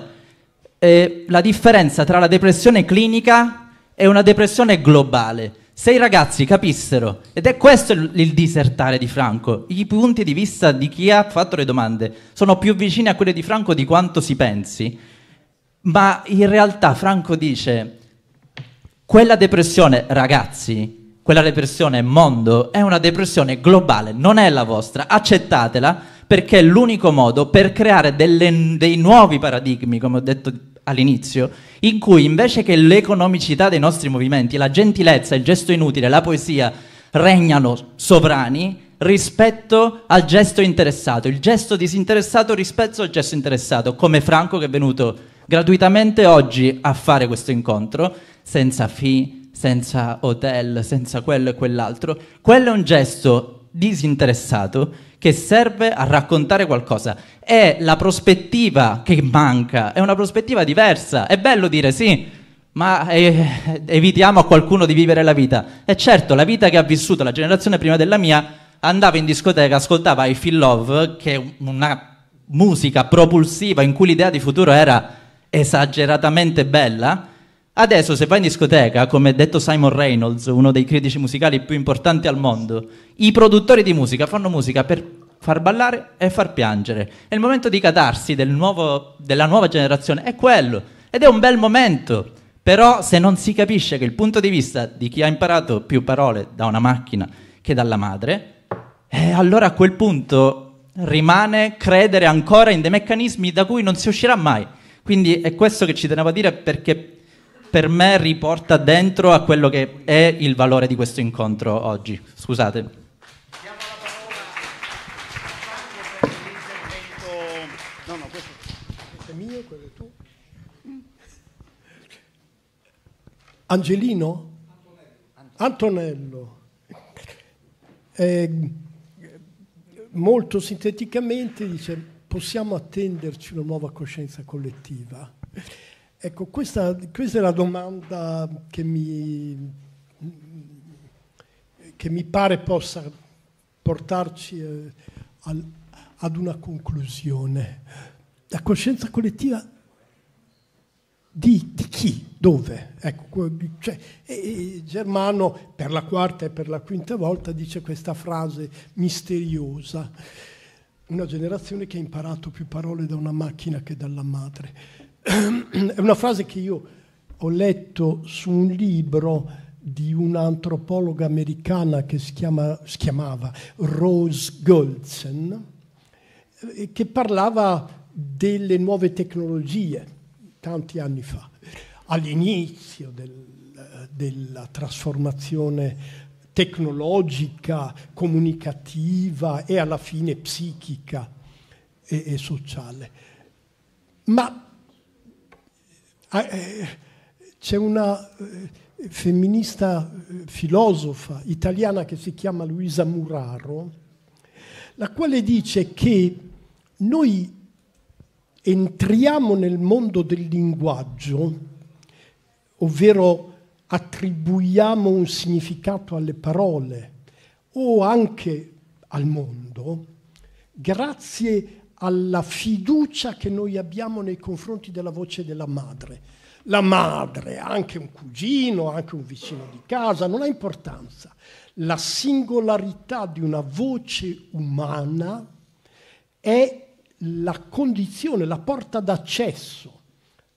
eh, la differenza tra la depressione clinica e una depressione globale. Se i ragazzi capissero, ed è questo il, il disertare di Franco, i punti di vista di chi ha fatto le domande sono più vicini a quelli di Franco di quanto si pensi, ma in realtà Franco dice, quella depressione, ragazzi, quella depressione mondo è una depressione globale, non è la vostra, accettatela perché è l'unico modo per creare delle, dei nuovi paradigmi, come ho detto all'inizio, in cui invece che l'economicità dei nostri movimenti, la gentilezza, il gesto inutile, la poesia regnano sovrani rispetto al gesto interessato, il gesto disinteressato rispetto al gesto interessato, come Franco che è venuto gratuitamente oggi a fare questo incontro, senza fee, senza hotel, senza quello e quell'altro. Quello è un gesto disinteressato che serve a raccontare qualcosa. È la prospettiva che manca, è una prospettiva diversa. È bello dire sì, ma eh, evitiamo a qualcuno di vivere la vita. E certo, la vita che ha vissuto la generazione prima della mia andava in discoteca, ascoltava I Feel Love, che è una musica propulsiva in cui l'idea di futuro era esageratamente bella Adesso se vai in discoteca, come ha detto Simon Reynolds, uno dei critici musicali più importanti al mondo, i produttori di musica fanno musica per far ballare e far piangere. E il momento di catarsi del nuovo, della nuova generazione è quello. Ed è un bel momento. Però se non si capisce che il punto di vista di chi ha imparato più parole da una macchina che dalla madre, eh, allora a quel punto rimane credere ancora in dei meccanismi da cui non si uscirà mai. Quindi è questo che ci tenevo a dire perché per me riporta dentro a quello che è il valore di questo incontro oggi. Scusate. Angelino? Antonello. Eh, molto sinteticamente dice possiamo attenderci una nuova coscienza collettiva. Ecco, questa, questa, è la domanda che mi, che mi pare possa portarci eh, al, ad una conclusione. La coscienza collettiva di, di chi? Dove? Ecco, cioè, e, e Germano per la quarta e per la quinta volta dice questa frase misteriosa. Una generazione che ha imparato più parole da una macchina che dalla madre è una frase che io ho letto su un libro di un'antropologa americana che si, chiama, si chiamava Rose Goldsen, eh, che parlava delle nuove tecnologie tanti anni fa, all'inizio del, della trasformazione tecnologica, comunicativa e alla fine psichica e, e sociale. Ma Ah, eh, c'è una eh, femminista eh, filosofa italiana che si chiama Luisa Muraro, la quale dice che noi entriamo nel mondo del linguaggio, ovvero attribuiamo un significato alle parole o anche al mondo, grazie alla fiducia che noi abbiamo nei confronti della voce della madre. La madre, anche un cugino, anche un vicino di casa, non ha importanza. La singolarità di una voce umana è la condizione, la porta d'accesso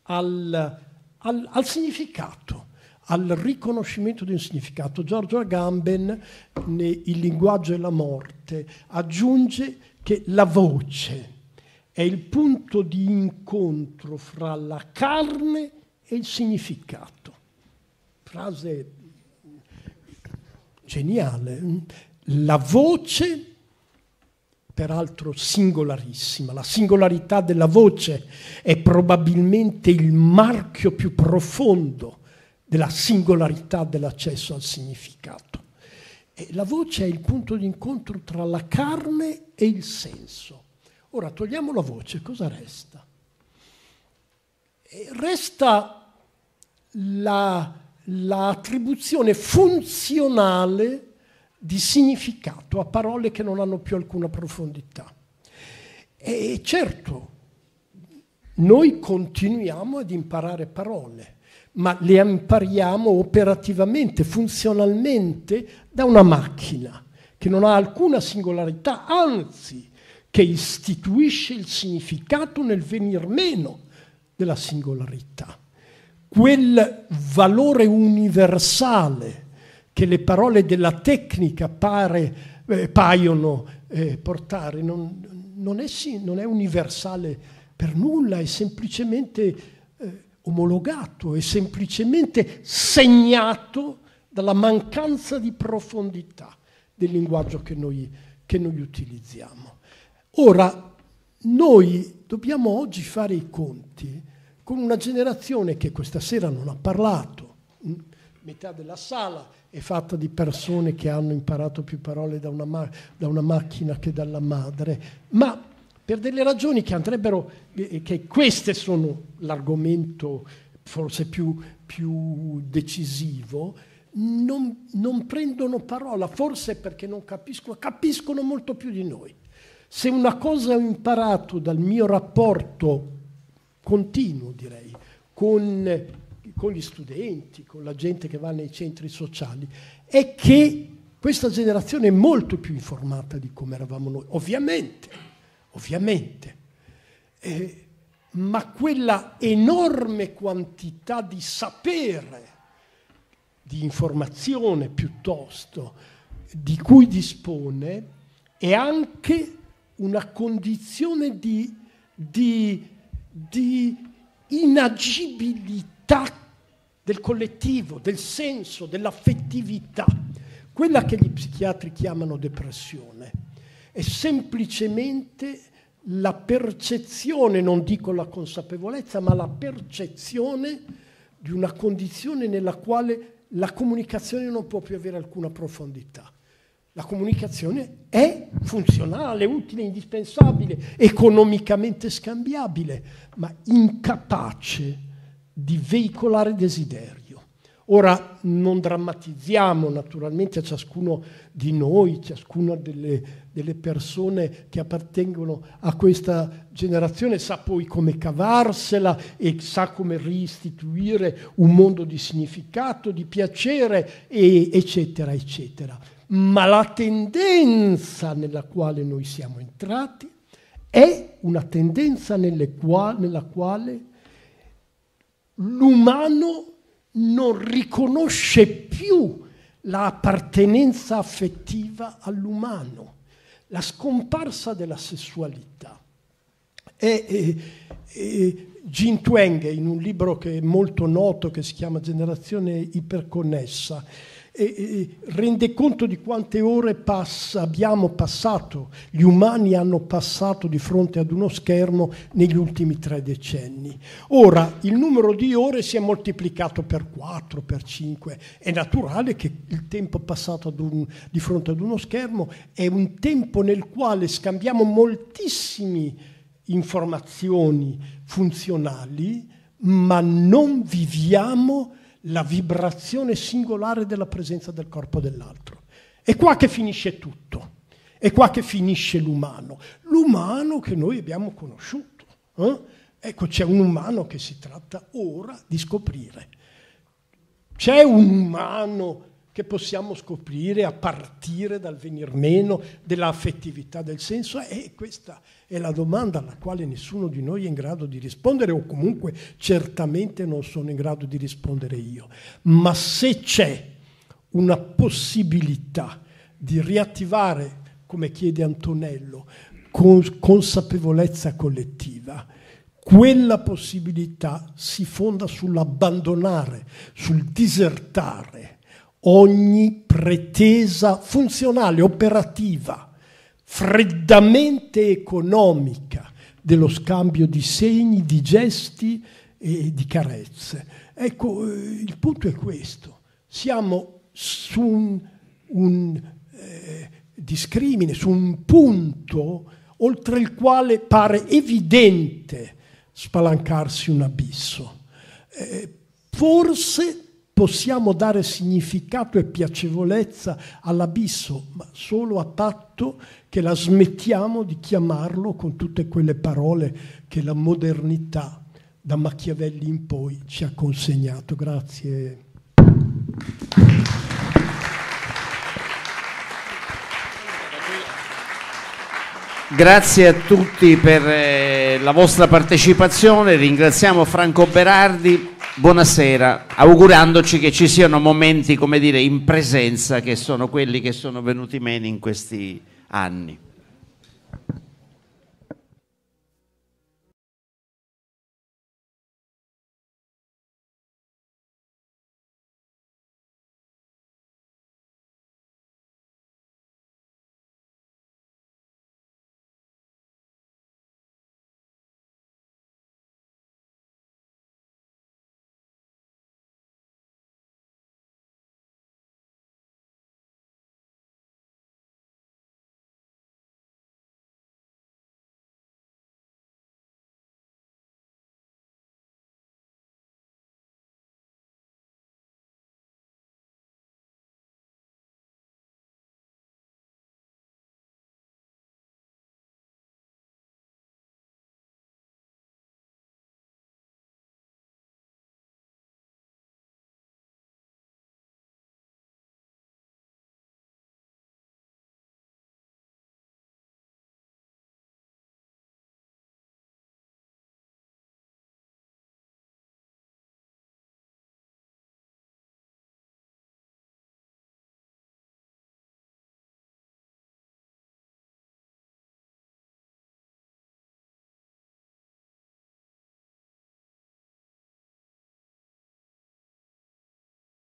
al, al, al significato al riconoscimento di un significato. Giorgio Agamben, nel Il linguaggio e la morte, aggiunge che la voce è il punto di incontro fra la carne e il significato. Frase geniale. Eh? La voce, peraltro singolarissima, la singolarità della voce è probabilmente il marchio più profondo della singolarità dell'accesso al significato la voce è il punto di incontro tra la carne e il senso. Ora togliamo la voce, cosa resta? Resta l'attribuzione la, la funzionale di significato a parole che non hanno più alcuna profondità. E certo, noi continuiamo ad imparare parole ma le impariamo operativamente, funzionalmente da una macchina che non ha alcuna singolarità, anzi che istituisce il significato nel venir meno della singolarità. Quel valore universale che le parole della tecnica pare, eh, paiono eh, portare non, non, è, non, è, universale per nulla, è semplicemente omologato e semplicemente segnato dalla mancanza di profondità del linguaggio che noi, che noi utilizziamo. Ora, noi dobbiamo oggi fare i conti con una generazione che questa sera non ha parlato, mm, metà della sala è fatta di persone che hanno imparato più parole da una, ma- da una macchina che dalla madre, ma per delle ragioni che andrebbero, eh, che queste sono l'argomento forse più, più decisivo, non, non, prendono parola, forse perché non capiscono, capiscono molto più di noi. Se una cosa ho imparato dal mio rapporto continuo, direi, con, con gli studenti, con la gente che va nei centri sociali, è che questa generazione è molto più informata di come eravamo noi, ovviamente ovviamente, eh, ma quella enorme quantità di sapere, di informazione piuttosto, di cui dispone, è anche una condizione di, di, di inagibilità del collettivo, del senso, dell'affettività, quella che gli psichiatri chiamano depressione è semplicemente la percezione, non dico la consapevolezza, ma la percezione di una condizione nella quale la comunicazione non può più avere alcuna profondità. La comunicazione è funzionale, utile, indispensabile, economicamente scambiabile, ma incapace di veicolare desideri. Ora non drammatizziamo, naturalmente ciascuno di noi, ciascuna delle, delle, persone che appartengono a questa generazione sa poi come cavarsela e sa come ristituire un mondo di significato, di piacere, e, eccetera, eccetera. Ma la tendenza nella quale noi siamo entrati è una tendenza qua, nella quale l'umano non riconosce più l'appartenenza affettiva all'umano, la scomparsa della sessualità. E, e, e Jean Twenge, in un libro che è molto noto, che si chiama Generazione iperconnessa, eh, rende conto di quante ore pass- abbiamo passato, gli umani hanno passato di fronte ad uno schermo negli ultimi tre decenni. Ora, il numero di ore si è moltiplicato per 4, per 5, è naturale che il tempo passato un, di fronte ad uno schermo è un tempo nel quale scambiamo moltissime informazioni funzionali, ma non viviamo la vibrazione singolare della presenza del corpo dell'altro. È qua che finisce tutto, è qua che finisce l'umano, l'umano che noi abbiamo conosciuto. Eh? Ecco, c'è un umano che si tratta ora di scoprire. C'è un umano che possiamo scoprire a partire dal venir meno dell'affettività del senso? E questa è la domanda alla quale nessuno di noi è in grado di rispondere o comunque certamente non sono in grado di rispondere io. Ma se c'è una possibilità di riattivare, come chiede Antonello, con consapevolezza collettiva, quella possibilità si fonda sull'abbandonare, sul disertare ogni pretesa funzionale, operativa, freddamente economica dello scambio di segni, di gesti e di carezze. Ecco, eh, il punto è questo. Siamo su un, un eh, discrimine, su un punto oltre il quale pare evidente spalancarsi un abisso. Eh, forse possiamo dare significato e piacevolezza all'abisso, ma solo a patto che la smettiamo di chiamarlo con tutte quelle parole che la modernità da Machiavelli in poi ci ha consegnato. Grazie. Grazie a tutti per eh, la vostra partecipazione, ringraziamo Franco Berardi buonasera, augurandoci che ci siano momenti, come dire, in presenza che sono quelli che sono venuti meno in questi anni.